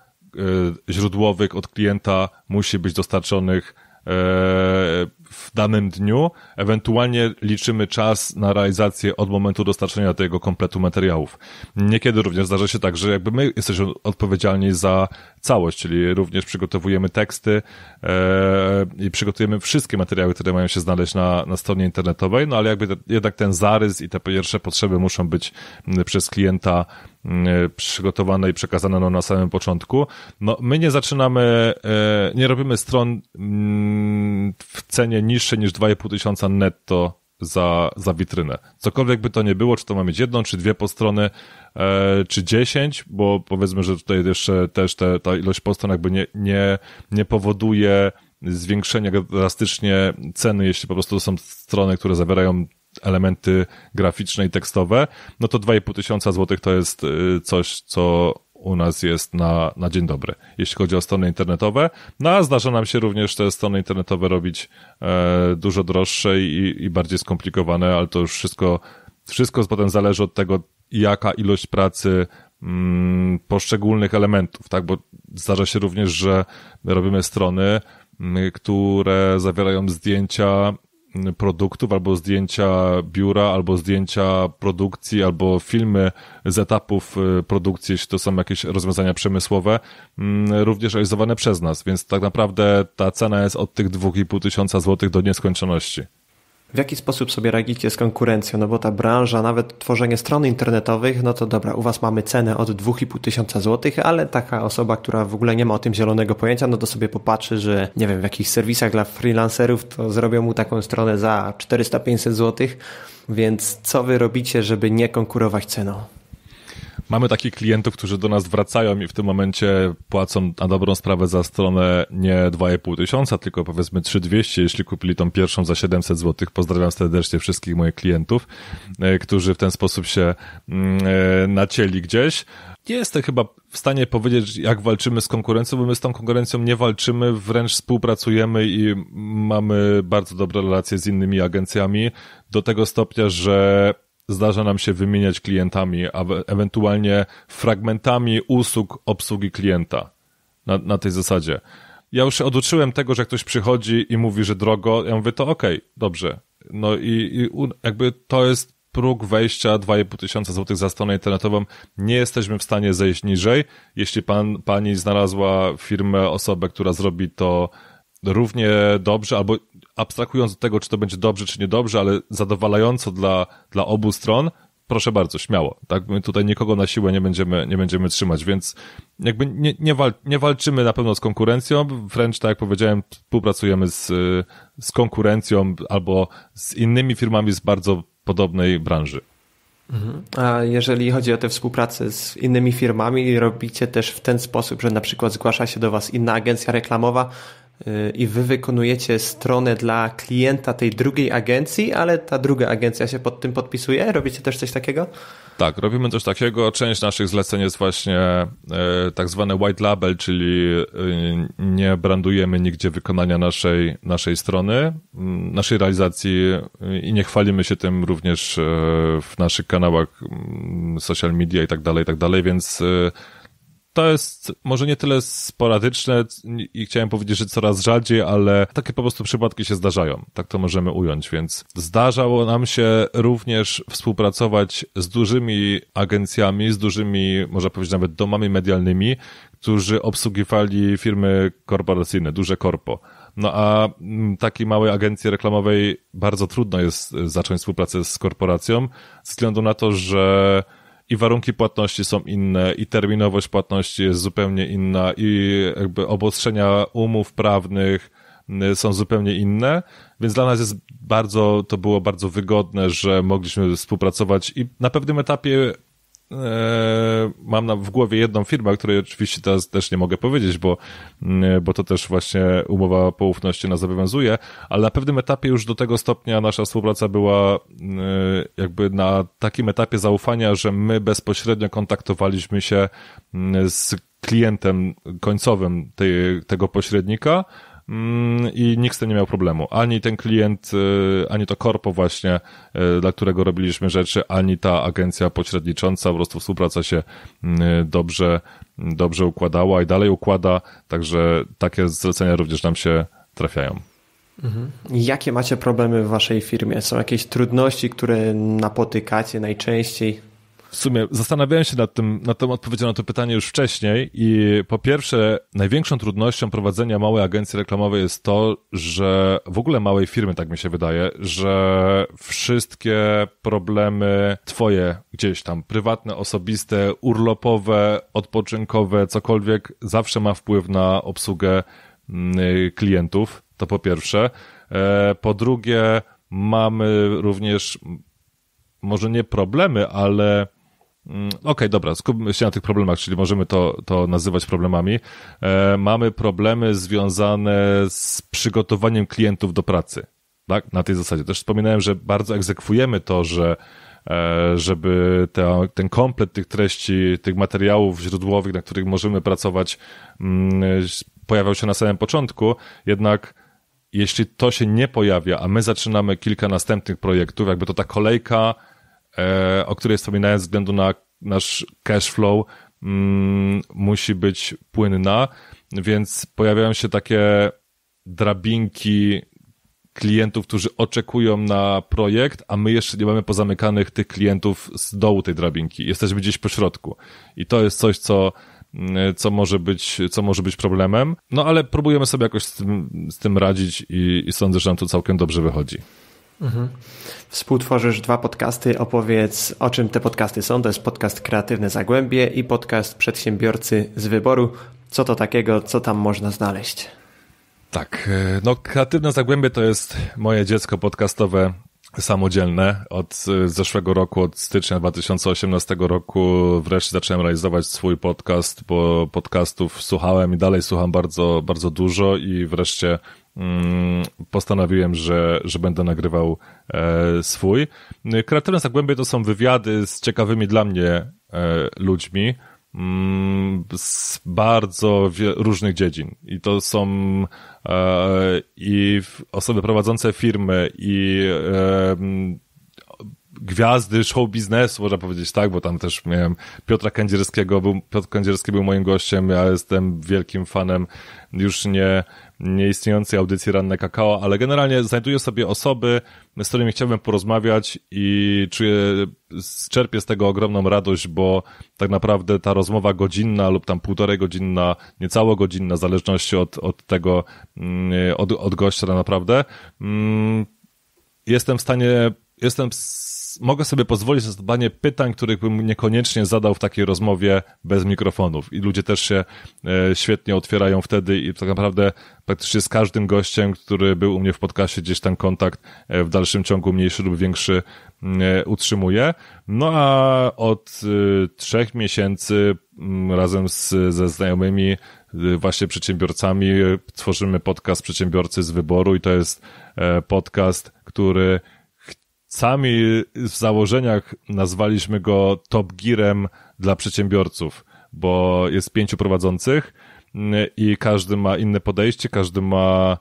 e, źródłowych od klienta musi być dostarczonych e, w danym dniu, ewentualnie liczymy czas na realizację od momentu dostarczenia tego kompletu materiałów. Niekiedy również zdarza się tak, że jakby my jesteśmy odpowiedzialni za całość, czyli również przygotowujemy teksty e, i przygotujemy wszystkie materiały, które mają się znaleźć na, na stronie internetowej, no ale jakby te, jednak ten zarys i te pierwsze potrzeby muszą być mm, przez klienta mm, przygotowane i przekazane no, na samym początku. No, my nie zaczynamy, e, nie robimy stron mm, w cenie niższe niż 2,5 tysiąca netto za, za witrynę. Cokolwiek by to nie było, czy to ma mieć jedną, czy dwie postrony, e, czy dziesięć, bo powiedzmy, że tutaj jeszcze też te, ta ilość postron jakby nie, nie, nie powoduje zwiększenia drastycznie ceny, jeśli po prostu są strony, które zawierają elementy graficzne i tekstowe, no to 2,5 tysiąca złotych to jest y, coś, co u nas jest na, na dzień dobry, jeśli chodzi o strony internetowe. No a zdarza nam się również te strony internetowe robić e, dużo droższe i, i bardziej skomplikowane, ale to już wszystko, wszystko potem zależy od tego, jaka ilość pracy mm, poszczególnych elementów, tak? Bo zdarza się również, że robimy strony, mm, które zawierają zdjęcia produktów, albo zdjęcia biura, albo zdjęcia produkcji, albo filmy z etapów y, produkcji, jeśli to są jakieś rozwiązania przemysłowe, mm, również realizowane przez nas. Więc tak naprawdę ta cena jest od tych 2,5 tysiąca złotych do nieskończoności w jaki sposób sobie radzicie z konkurencją, no bo ta branża, nawet tworzenie stron internetowych, no to dobra, u Was mamy cenę od 2,5 tysiąca złotych, ale taka osoba, która w ogóle nie ma o tym zielonego pojęcia, no to sobie popatrzy, że nie wiem, w jakichś serwisach dla freelancerów to zrobią mu taką stronę za 400-500 złotych, więc co Wy robicie, żeby nie konkurować ceną? Mamy takich klientów, którzy do nas wracają i w tym momencie płacą na dobrą sprawę za stronę nie 2,5 tysiąca, tylko powiedzmy 3200, jeśli kupili tą pierwszą za 700 zł. Pozdrawiam serdecznie wszystkich moich klientów, e, którzy w ten sposób się mm, e, nacieli gdzieś. Nie jestem chyba w stanie powiedzieć, jak walczymy z konkurencją, bo my z tą konkurencją nie walczymy, wręcz współpracujemy i mamy bardzo dobre relacje z innymi agencjami do tego stopnia, że zdarza nam się wymieniać klientami, a ewentualnie fragmentami usług obsługi klienta na, na tej zasadzie. Ja już oduczyłem tego, że ktoś przychodzi i mówi, że drogo, ja mówię, to okej, okay, dobrze. No i, i jakby to jest próg wejścia 2,5 tysiąca złotych za stronę internetową. Nie jesteśmy w stanie zejść niżej. Jeśli pan, pani znalazła firmę, osobę, która zrobi to równie dobrze, albo abstrahując od tego, czy to będzie dobrze, czy niedobrze, ale zadowalająco dla, dla obu stron, proszę bardzo, śmiało. Tak, my tutaj nikogo na siłę nie będziemy, nie będziemy trzymać, więc jakby nie, nie, wal, nie walczymy na pewno z konkurencją, wręcz tak jak powiedziałem, współpracujemy z, z konkurencją albo z innymi firmami z bardzo podobnej branży. Mhm. A jeżeli chodzi o tę współpracę z innymi firmami, robicie też w ten sposób, że na przykład zgłasza się do Was inna agencja reklamowa, i wy wykonujecie stronę dla klienta tej drugiej agencji, ale ta druga agencja się pod tym podpisuje? Robicie też coś takiego? Tak, robimy coś takiego. Część naszych zleceń jest właśnie e, tak zwane white label, czyli e, nie brandujemy nigdzie wykonania naszej, naszej strony, naszej realizacji e, i nie chwalimy się tym również w naszych kanałach social media i tak dalej, i tak dalej, więc to jest może nie tyle sporadyczne i chciałem powiedzieć, że coraz rzadziej, ale takie po prostu przypadki się zdarzają. Tak to możemy ująć, więc zdarzało nam się również współpracować z dużymi agencjami, z dużymi, można powiedzieć nawet domami medialnymi, którzy obsługiwali firmy korporacyjne, duże korpo. No a mm, takiej małej agencji reklamowej bardzo trudno jest y, zacząć współpracę z korporacją, ze względu na to, że i warunki płatności są inne, i terminowość płatności jest zupełnie inna, i jakby obostrzenia umów prawnych y, są zupełnie inne, więc dla nas jest bardzo, to było bardzo wygodne, że mogliśmy współpracować i na pewnym etapie E, mam na, w głowie jedną firmę, której oczywiście teraz też nie mogę powiedzieć, bo, mm, bo to też właśnie umowa poufności nas zobowiązuje, ale na pewnym etapie już do tego stopnia nasza współpraca była e, jakby na takim etapie zaufania, że my bezpośrednio kontaktowaliśmy się mm, z klientem końcowym tej, tego pośrednika, Mm, i nikt z tym nie miał problemu. Ani ten klient, y, ani to korpo właśnie, y, dla którego robiliśmy rzeczy, ani ta agencja pośrednicząca, po prostu współpraca się mm, dobrze, dobrze układała i dalej układa, także takie zlecenia również nam się trafiają. Mhm. Jakie macie problemy w waszej firmie? Są jakieś trudności, które napotykacie najczęściej? w sumie zastanawiałem się nad tym, nad tą odpowiedzią na to pytanie już wcześniej i po pierwsze, największą trudnością prowadzenia małej agencji reklamowej jest to, że w ogóle małej firmy, tak mi się wydaje, że wszystkie problemy twoje gdzieś tam, prywatne, osobiste, urlopowe, odpoczynkowe, cokolwiek, zawsze ma wpływ na obsługę mm, klientów, to po pierwsze. E, po drugie, mamy również może nie problemy, ale Mm, okej, okay, dobra, skupmy się na tych problemach, czyli możemy to, to nazywać problemami. E, mamy problemy związane z przygotowaniem klientów do pracy. Tak? Na tej zasadzie. Też wspominałem, że bardzo egzekwujemy to, że e, żeby te, ten komplet tych treści, tych materiałów źródłowych, na których możemy pracować, mm, pojawiał się na samym początku, jednak jeśli to się nie pojawia, a my zaczynamy kilka następnych projektów, jakby to ta kolejka E, o której wspominałem, ze względu na nasz cash flow, mm, musi być płynna, więc pojawiają się takie drabinki klientów, którzy oczekują na projekt, a my jeszcze nie mamy pozamykanych tych klientów z dołu tej drabinki. Jesteśmy gdzieś po środku. I to jest coś, co, mm, co, może, być, co może być problemem. No ale próbujemy sobie jakoś z tym, z tym radzić i, i sądzę, że nam to całkiem dobrze wychodzi. Mhm. Współtworzysz dwa podcasty. Opowiedz, o czym te podcasty są. To jest podcast Kreatywne Zagłębie i podcast Przedsiębiorcy z Wyboru. Co to takiego, co tam można znaleźć? Tak, e, no Kreatywne Zagłębie to jest moje dziecko podcastowe samodzielne. Od e, zeszłego roku, od stycznia 2018 roku wreszcie zacząłem realizować swój podcast, bo podcastów słuchałem i dalej słucham bardzo, bardzo dużo i wreszcie Mm, postanowiłem, że, że będę nagrywał e, swój. Kreatywne Zagłębie to są wywiady z ciekawymi dla mnie e, ludźmi mm, z bardzo różnych dziedzin. I to są e, i osoby prowadzące firmy i e, gwiazdy show biznesu, można powiedzieć tak, bo tam też miałem Piotra Kędzierskiego, był, Piotr Kędzierski był moim gościem, ja jestem wielkim fanem już nie nieistniejącej audycji Ranne Kakao, ale generalnie znajduję sobie osoby, z którymi chciałbym porozmawiać i czuję, czerpię z tego ogromną radość, bo tak naprawdę ta rozmowa godzinna lub tam półtorej godzinna, niecało godzinna, w zależności od, od tego, mm, od, od gościa tak naprawdę, mm, jestem w stanie, jestem mogę sobie pozwolić na zadanie pytań, których bym niekoniecznie zadał w takiej rozmowie bez mikrofonów. I ludzie też się e, świetnie otwierają wtedy i tak naprawdę praktycznie z każdym gościem, który był u mnie w podcastie, gdzieś ten kontakt e, w dalszym ciągu mniejszy lub większy mm, e, utrzymuje. No a od e, trzech miesięcy m, mm, razem z, ze znajomymi e, właśnie przedsiębiorcami e, tworzymy podcast Przedsiębiorcy z Wyboru i to jest podcast, który Sami w założeniach nazwaliśmy go Top Gearem dla przedsiębiorców, bo jest pięciu prowadzących mm, i każdy ma inne podejście, każdy ma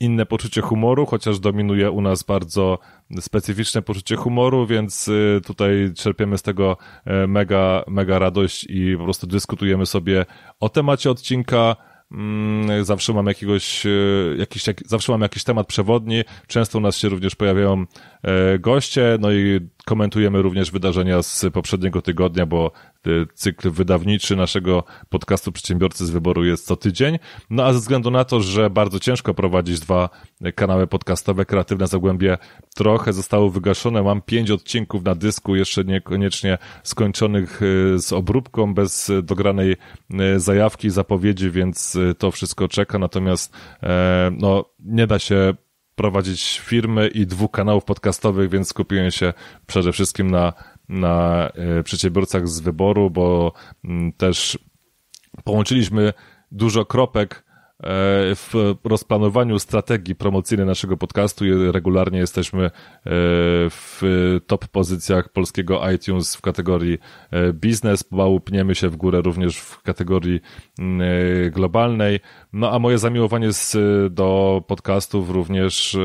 inne poczucie humoru, chociaż dominuje u nas bardzo specyficzne poczucie humoru, więc y, tutaj czerpiemy z tego e, mega, mega radość i po prostu dyskutujemy sobie o temacie odcinka, Mm, zawsze mam jakiegoś, e, jakiś, jak, zawsze mam jakiś temat przewodni, często u nas się również pojawiają e, goście, no i komentujemy również wydarzenia z poprzedniego tygodnia, bo Y, cykl wydawniczy naszego podcastu Przedsiębiorcy z Wyboru jest co tydzień. No a ze względu na to, że bardzo ciężko prowadzić dwa kanały podcastowe, Kreatywne Zagłębie trochę zostało wygaszone. Mam pięć odcinków na dysku, jeszcze niekoniecznie skończonych y, z obróbką, bez dogranej y, zajawki, zapowiedzi, więc to wszystko czeka. Natomiast e, no, nie da się prowadzić firmy i dwóch kanałów podcastowych, więc skupiłem się przede wszystkim na na e, przedsiębiorcach z wyboru, bo mm, też połączyliśmy dużo kropek e, w rozplanowaniu strategii promocyjnej naszego podcastu regularnie jesteśmy e, w top pozycjach polskiego iTunes w kategorii biznes. Bałupniemy pniemy się w górę również w kategorii mm, globalnej. No a moje zamiłowanie do podcastów również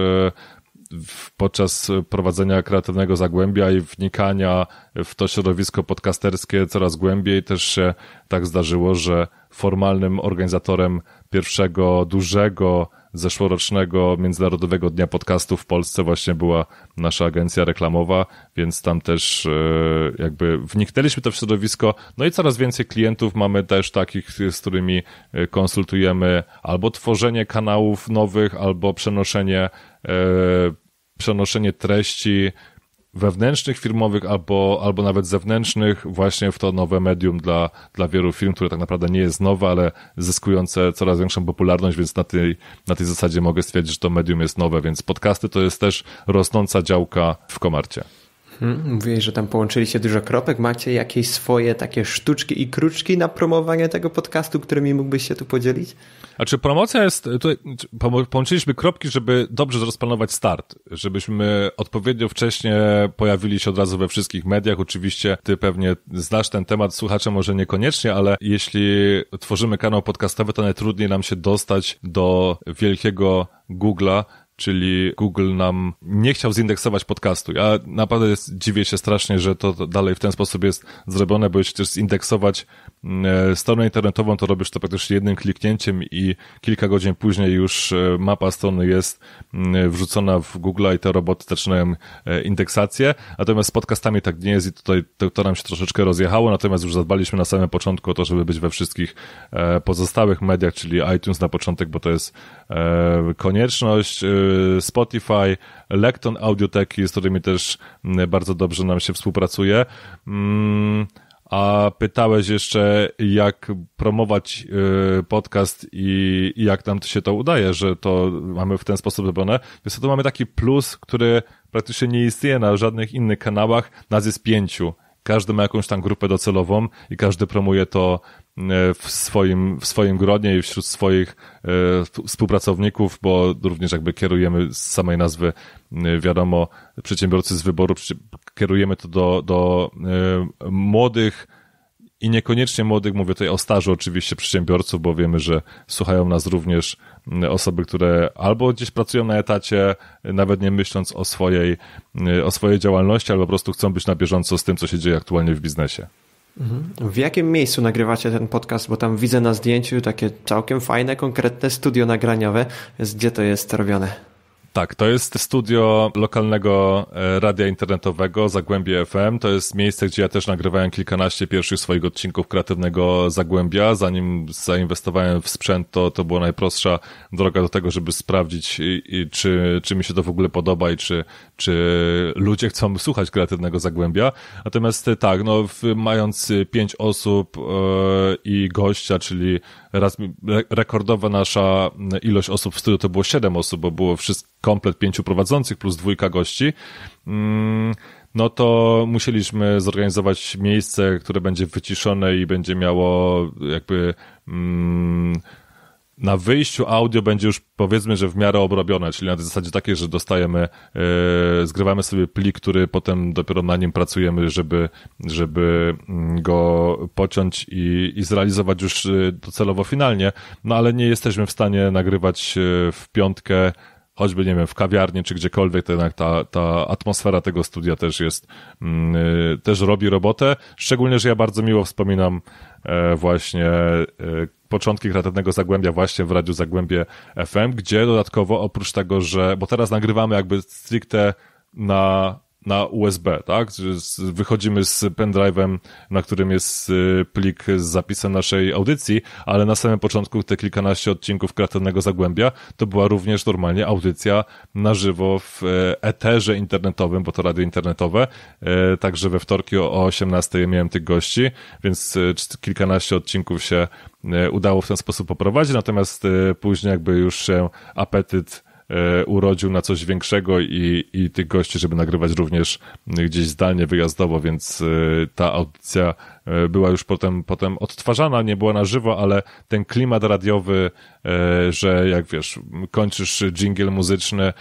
podczas prowadzenia kreatywnego zagłębia i wnikania w to środowisko podcasterskie coraz głębiej też się tak zdarzyło, że formalnym organizatorem pierwszego dużego zeszłorocznego Międzynarodowego Dnia Podcastu w Polsce właśnie była nasza agencja reklamowa, więc tam też e, jakby wniknęliśmy to w środowisko. No i coraz więcej klientów mamy też takich, z którymi e, konsultujemy albo tworzenie kanałów nowych, albo przenoszenie e, przenoszenie treści wewnętrznych, firmowych albo, albo nawet zewnętrznych, właśnie w to nowe medium dla, dla wielu firm, które tak naprawdę nie jest nowe, ale zyskujące coraz większą popularność, więc na tej, na tej zasadzie mogę stwierdzić, że to medium jest nowe, więc podcasty to jest też rosnąca działka w komarcie. Mhm. Mówiłeś, że tam połączyliście dużo kropek. Macie jakieś swoje takie sztuczki i kruczki na promowanie tego podcastu, którymi mógłbyś się tu podzielić? A czy promocja jest, tutaj połączyliśmy kropki, żeby dobrze rozplanować start, żebyśmy odpowiednio wcześnie pojawili się od razu we wszystkich mediach. Oczywiście ty pewnie znasz ten temat, słuchacze może niekoniecznie, ale jeśli tworzymy kanał podcastowy, to najtrudniej nam się dostać do wielkiego Google'a, czyli Google nam nie chciał zindeksować podcastu. Ja naprawdę jest, dziwię się strasznie, że to dalej w ten sposób jest zrobione, bo jeśli chcesz zindeksować mm, e, stronę internetową, to robisz to praktycznie jednym kliknięciem i kilka godzin później już e, mapa strony jest mm, e, wrzucona w Google i te roboty zaczynają indeksację. Natomiast z podcastami tak nie jest i tutaj to, to nam się troszeczkę rozjechało, natomiast już zadbaliśmy na samym początku o to, żeby być we wszystkich pozostałych mediach, czyli iTunes na początek, bo to jest konieczność Spotify, Lekton Audiotech, z którymi też mm, bardzo dobrze nam się współpracuje. Mm, a pytałeś jeszcze, jak promować y, podcast i, jak nam się to udaje, że to mamy w ten sposób robione. Więc to mamy taki plus, który praktycznie nie istnieje na żadnych innych kanałach. Nas jest pięciu każdy ma jakąś tam grupę docelową i każdy promuje to E, w swoim, w swoim gronie i wśród swoich e, współpracowników, bo również jakby kierujemy z samej nazwy, e, wiadomo, przedsiębiorcy z wyboru, kierujemy to do, do młodych i niekoniecznie młodych, mówię tutaj o stażu oczywiście przedsiębiorców, bo wiemy, że słuchają nas również osoby, które albo gdzieś pracują na etacie, nawet nie myśląc o swojej, o swojej działalności, albo po prostu chcą być na bieżąco z tym, co się dzieje aktualnie w biznesie. Mhm. W jakim miejscu nagrywacie ten podcast? Bo tam widzę na zdjęciu takie całkiem fajne, konkretne studio nagraniowe. Więc gdzie to jest robione? Tak, to jest studio lokalnego e, radia internetowego Zagłębie FM. To jest miejsce, gdzie ja też nagrywałem kilkanaście pierwszych swoich odcinków kreatywnego Zagłębia. Zanim zainwestowałem w sprzęt, to, to była najprostsza droga do tego, żeby sprawdzić, i, i czy, czy mi się to w ogóle podoba i czy, czy ludzie chcą słuchać kreatywnego Zagłębia. Natomiast e, tak, no, mając e, pięć osób yy, i gościa, czyli raz rekordowa nasza mm, ilość osób w studiu to było 7 osób, bo było komplet pięciu prowadzących plus dwójka gości. Mm, no to musieliśmy zorganizować miejsce, które będzie wyciszone i będzie miało jakby. Mm, na wyjściu audio będzie już powiedzmy, że w miarę obrobione, czyli na zasadzie takiej, że dostajemy, yy, zgrywamy sobie plik, który potem dopiero na nim pracujemy, żeby, żeby mm, go pociąć i, i zrealizować już e, docelowo finalnie, no ale nie jesteśmy w stanie nagrywać e, w piątkę choćby, nie wiem, w kawiarni czy gdziekolwiek, to jednak ta, ta atmosfera tego studia też jest, yy, też robi robotę. Szczególnie, że ja bardzo miło wspominam e, właśnie e, początki kreatywnego Zagłębia właśnie w Radiu Zagłębie FM, gdzie dodatkowo oprócz tego, że, bo teraz nagrywamy jakby stricte na na USB, tak? Wychodzimy z pendrive'em, na którym jest y, plik z zapisem naszej audycji, ale na samym początku te kilkanaście odcinków Kreatywnego Zagłębia to była również normalnie audycja na żywo w e, eterze internetowym, bo to radio internetowe. E, także we wtorki o 18 miałem tych gości, więc e, kilkanaście odcinków się udało w ten sposób poprowadzić, natomiast później jakby już się apetyt E, urodził na coś większego i, i tych gości, żeby nagrywać również gdzieś zdalnie, wyjazdowo, więc e, ta audycja e, była już potem, potem odtwarzana, nie była na żywo, ale ten klimat radiowy, że jak wiesz, kończysz jingle muzyczny,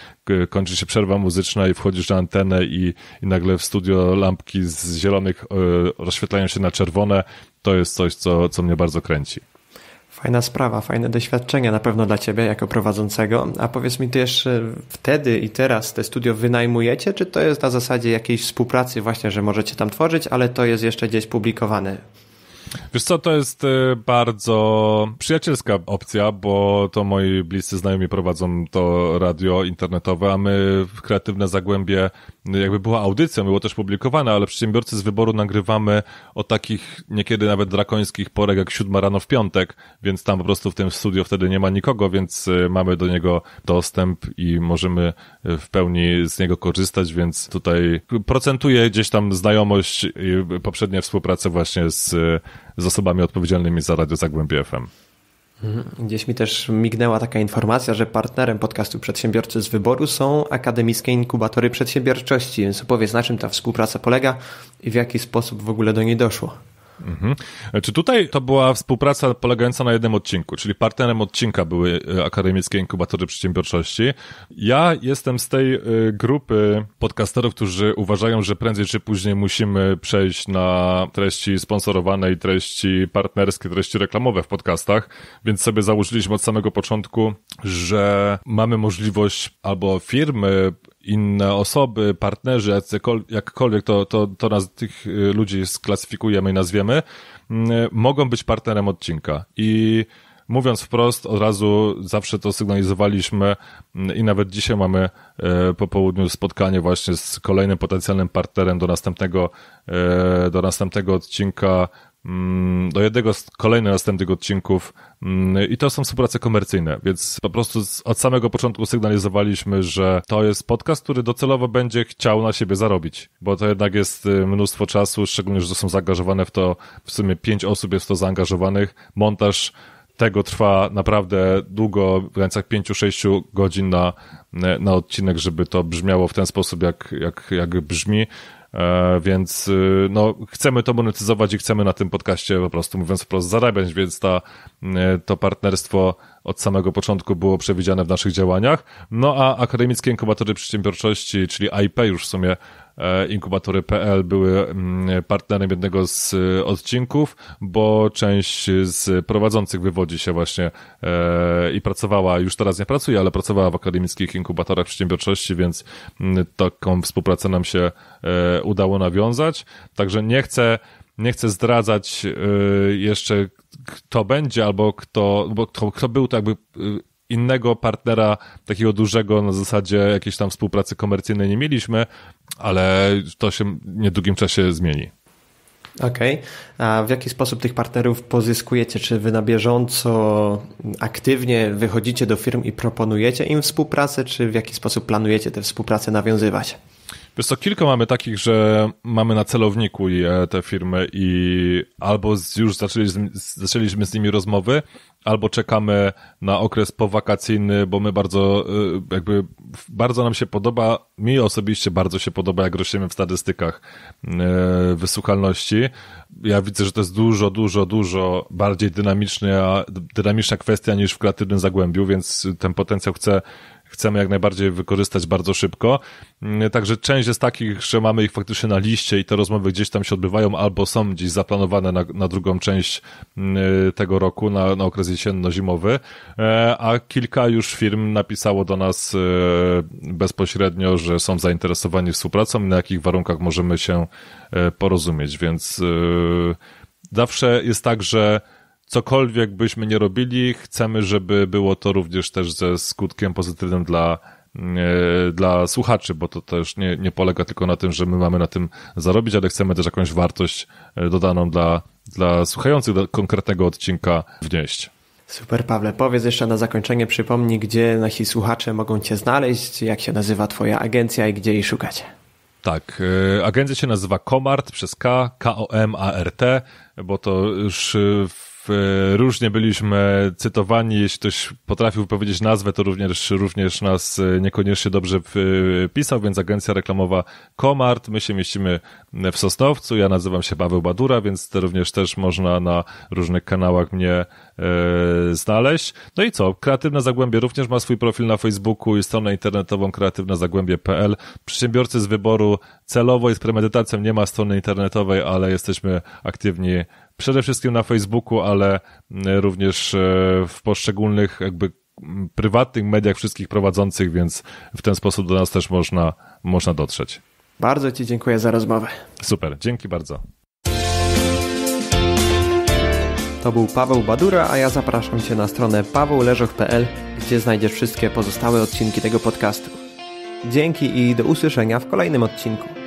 kończy się przerwa muzyczna i wchodzisz na antenę i, i nagle w studio lampki z zielonych rozświetlają się na czerwone, to jest coś, co, co mnie bardzo kręci. Fajna sprawa, fajne doświadczenia na pewno dla Ciebie jako prowadzącego. A powiedz mi też, wtedy i teraz te studio wynajmujecie, czy to jest na zasadzie jakiejś współpracy właśnie, że możecie tam tworzyć, ale to jest jeszcze gdzieś publikowane? Wiesz co, to jest e, bardzo przyjacielska opcja, bo to moi bliscy znajomi prowadzą to radio internetowe, a my w kreatywne zagłębie no, jakby była audycja, było też publikowane, ale przedsiębiorcy z wyboru nagrywamy o takich niekiedy nawet drakońskich porach jak siódma rano w piątek, więc tam po prostu w tym studio wtedy nie ma nikogo, więc y, mamy do niego dostęp i możemy y, w pełni z niego korzystać, więc tutaj procentuje gdzieś tam znajomość i poprzednia współpraca właśnie z, y, z osobami odpowiedzialnymi za Radio Zagłębie FM. Mhm. Gdzieś mi też mignęła taka informacja, że partnerem podcastu Przedsiębiorcy z Wyboru są akademickie inkubatory przedsiębiorczości, więc opowiedz na czym ta współpraca polega i w jaki sposób w ogóle do niej doszło. Mhm. Czy tutaj to była współpraca polegająca na jednym odcinku, czyli partnerem odcinka były e, akademickie inkubatory przedsiębiorczości. Ja jestem z tej e, grupy podcasterów, którzy uważają, że prędzej czy później musimy przejść na treści sponsorowane i treści partnerskie, treści reklamowe w podcastach, więc sobie założyliśmy od samego początku, że mamy możliwość albo firmy inne osoby, partnerzy, jakkolwiek to, to, to nas tych y, ludzi sklasyfikujemy i nazwiemy, mm, mogą być partnerem odcinka. I mówiąc wprost, od razu zawsze to sygnalizowaliśmy mm, i nawet dzisiaj mamy e, po południu spotkanie właśnie z kolejnym potencjalnym partnerem do następnego, e, do następnego odcinka Mm, do jednego z kolejnych następnych odcinków mm, i to są współprace komercyjne, więc po prostu od samego początku sygnalizowaliśmy, że to jest podcast, który docelowo będzie chciał na siebie zarobić, bo to jednak jest y, mnóstwo czasu, szczególnie, że są zaangażowane w to, w sumie pięć osób jest w to zaangażowanych, montaż tego trwa naprawdę długo, w granicach 5-6 godzin na, na odcinek, żeby to brzmiało w ten sposób, jak, jak, jak brzmi. E, więc y, no, chcemy to monetyzować i chcemy na tym podcaście po prostu, mówiąc wprost, zarabiać, więc ta, y, to partnerstwo od samego początku było przewidziane w naszych działaniach. No a Akademickie Inkubatory Przedsiębiorczości, czyli IP już w sumie E, inkubatory.pl były mm, partnerem jednego z e, odcinków, bo część z prowadzących wywodzi się właśnie e, i pracowała, już teraz nie pracuje, ale pracowała w akademickich inkubatorach przedsiębiorczości, więc mm, taką współpracę nam się udało nawiązać. Także nie chcę nie chcę zdradzać jeszcze, kto będzie, albo kto, bo kto, kto był, to jakby innego partnera takiego dużego na zasadzie jakiejś tam współpracy komercyjnej nie mieliśmy, ale to się w niedługim czasie zmieni. Okej. Okay. A w jaki sposób tych partnerów pozyskujecie? Czy wy na bieżąco aktywnie wychodzicie do firm i proponujecie im współpracę, czy w jaki sposób planujecie tę współpracę nawiązywać? Wiesz co, kilka mamy takich, że mamy na celowniku te firmy i albo już zaczęliśmy, zaczęliśmy z nimi rozmowy, albo czekamy na okres powakacyjny, bo my bardzo, y, jakby, bardzo nam się podoba, mi osobiście bardzo się podoba, jak rośniemy w statystykach y, wysłuchalności. Ja widzę, że to jest dużo, dużo, dużo bardziej dynamiczna, dynamiczna kwestia niż w kreatywnym zagłębiu, więc ten potencjał chcę chcemy jak najbardziej wykorzystać bardzo szybko. Mm, także część jest takich, że mamy ich faktycznie na liście i te rozmowy gdzieś tam się odbywają albo są gdzieś zaplanowane na, na drugą część mm, y, tego roku, na, na okres jesienno-zimowy, e, a kilka już firm napisało do nas e, bezpośrednio, że są zainteresowani współpracą i na jakich warunkach możemy się e, porozumieć, więc zawsze jest tak, że cokolwiek byśmy nie robili, chcemy, żeby było to również też ze skutkiem pozytywnym dla e, dla słuchaczy, bo to też nie, nie polega tylko na tym, że my mamy na tym zarobić, ale chcemy też jakąś wartość e, dodaną dla, dla słuchających do konkretnego odcinka wnieść. Super, Pawle. Powiedz jeszcze na zakończenie, przypomnij, gdzie nasi słuchacze mogą Cię znaleźć, jak się nazywa Twoja agencja i gdzie jej szukacie. Tak, e, agencja się nazywa Komart przez K, K-O-M-A-R-T, bo to już w E, różnie byliśmy cytowani. Jeśli ktoś potrafił powiedzieć nazwę, to również, również nas e, niekoniecznie dobrze e, pisał, więc agencja reklamowa Komart. My się mieścimy w Sosnowcu. Ja nazywam się Paweł Badura, więc to również też można na różnych kanałach mnie znaleźć. No i co? Kreatywne Zagłębie również ma swój profil na Facebooku i stronę internetową kreatywnezagłębie.pl. Przedsiębiorcy z wyboru celowo i z premedytacją nie ma strony internetowej, ale jesteśmy aktywni przede wszystkim na Facebooku, ale e, również e, w poszczególnych jakby prywatnych mediach wszystkich prowadzących, więc w ten sposób do nas też można, można dotrzeć. Bardzo Ci dziękuję za rozmowę. Super, dzięki bardzo. To był Paweł Badura, a ja zapraszam Cię na stronę pawełleżoch.pl, gdzie znajdziesz wszystkie pozostałe odcinki tego podcastu. Dzięki i do usłyszenia w kolejnym odcinku.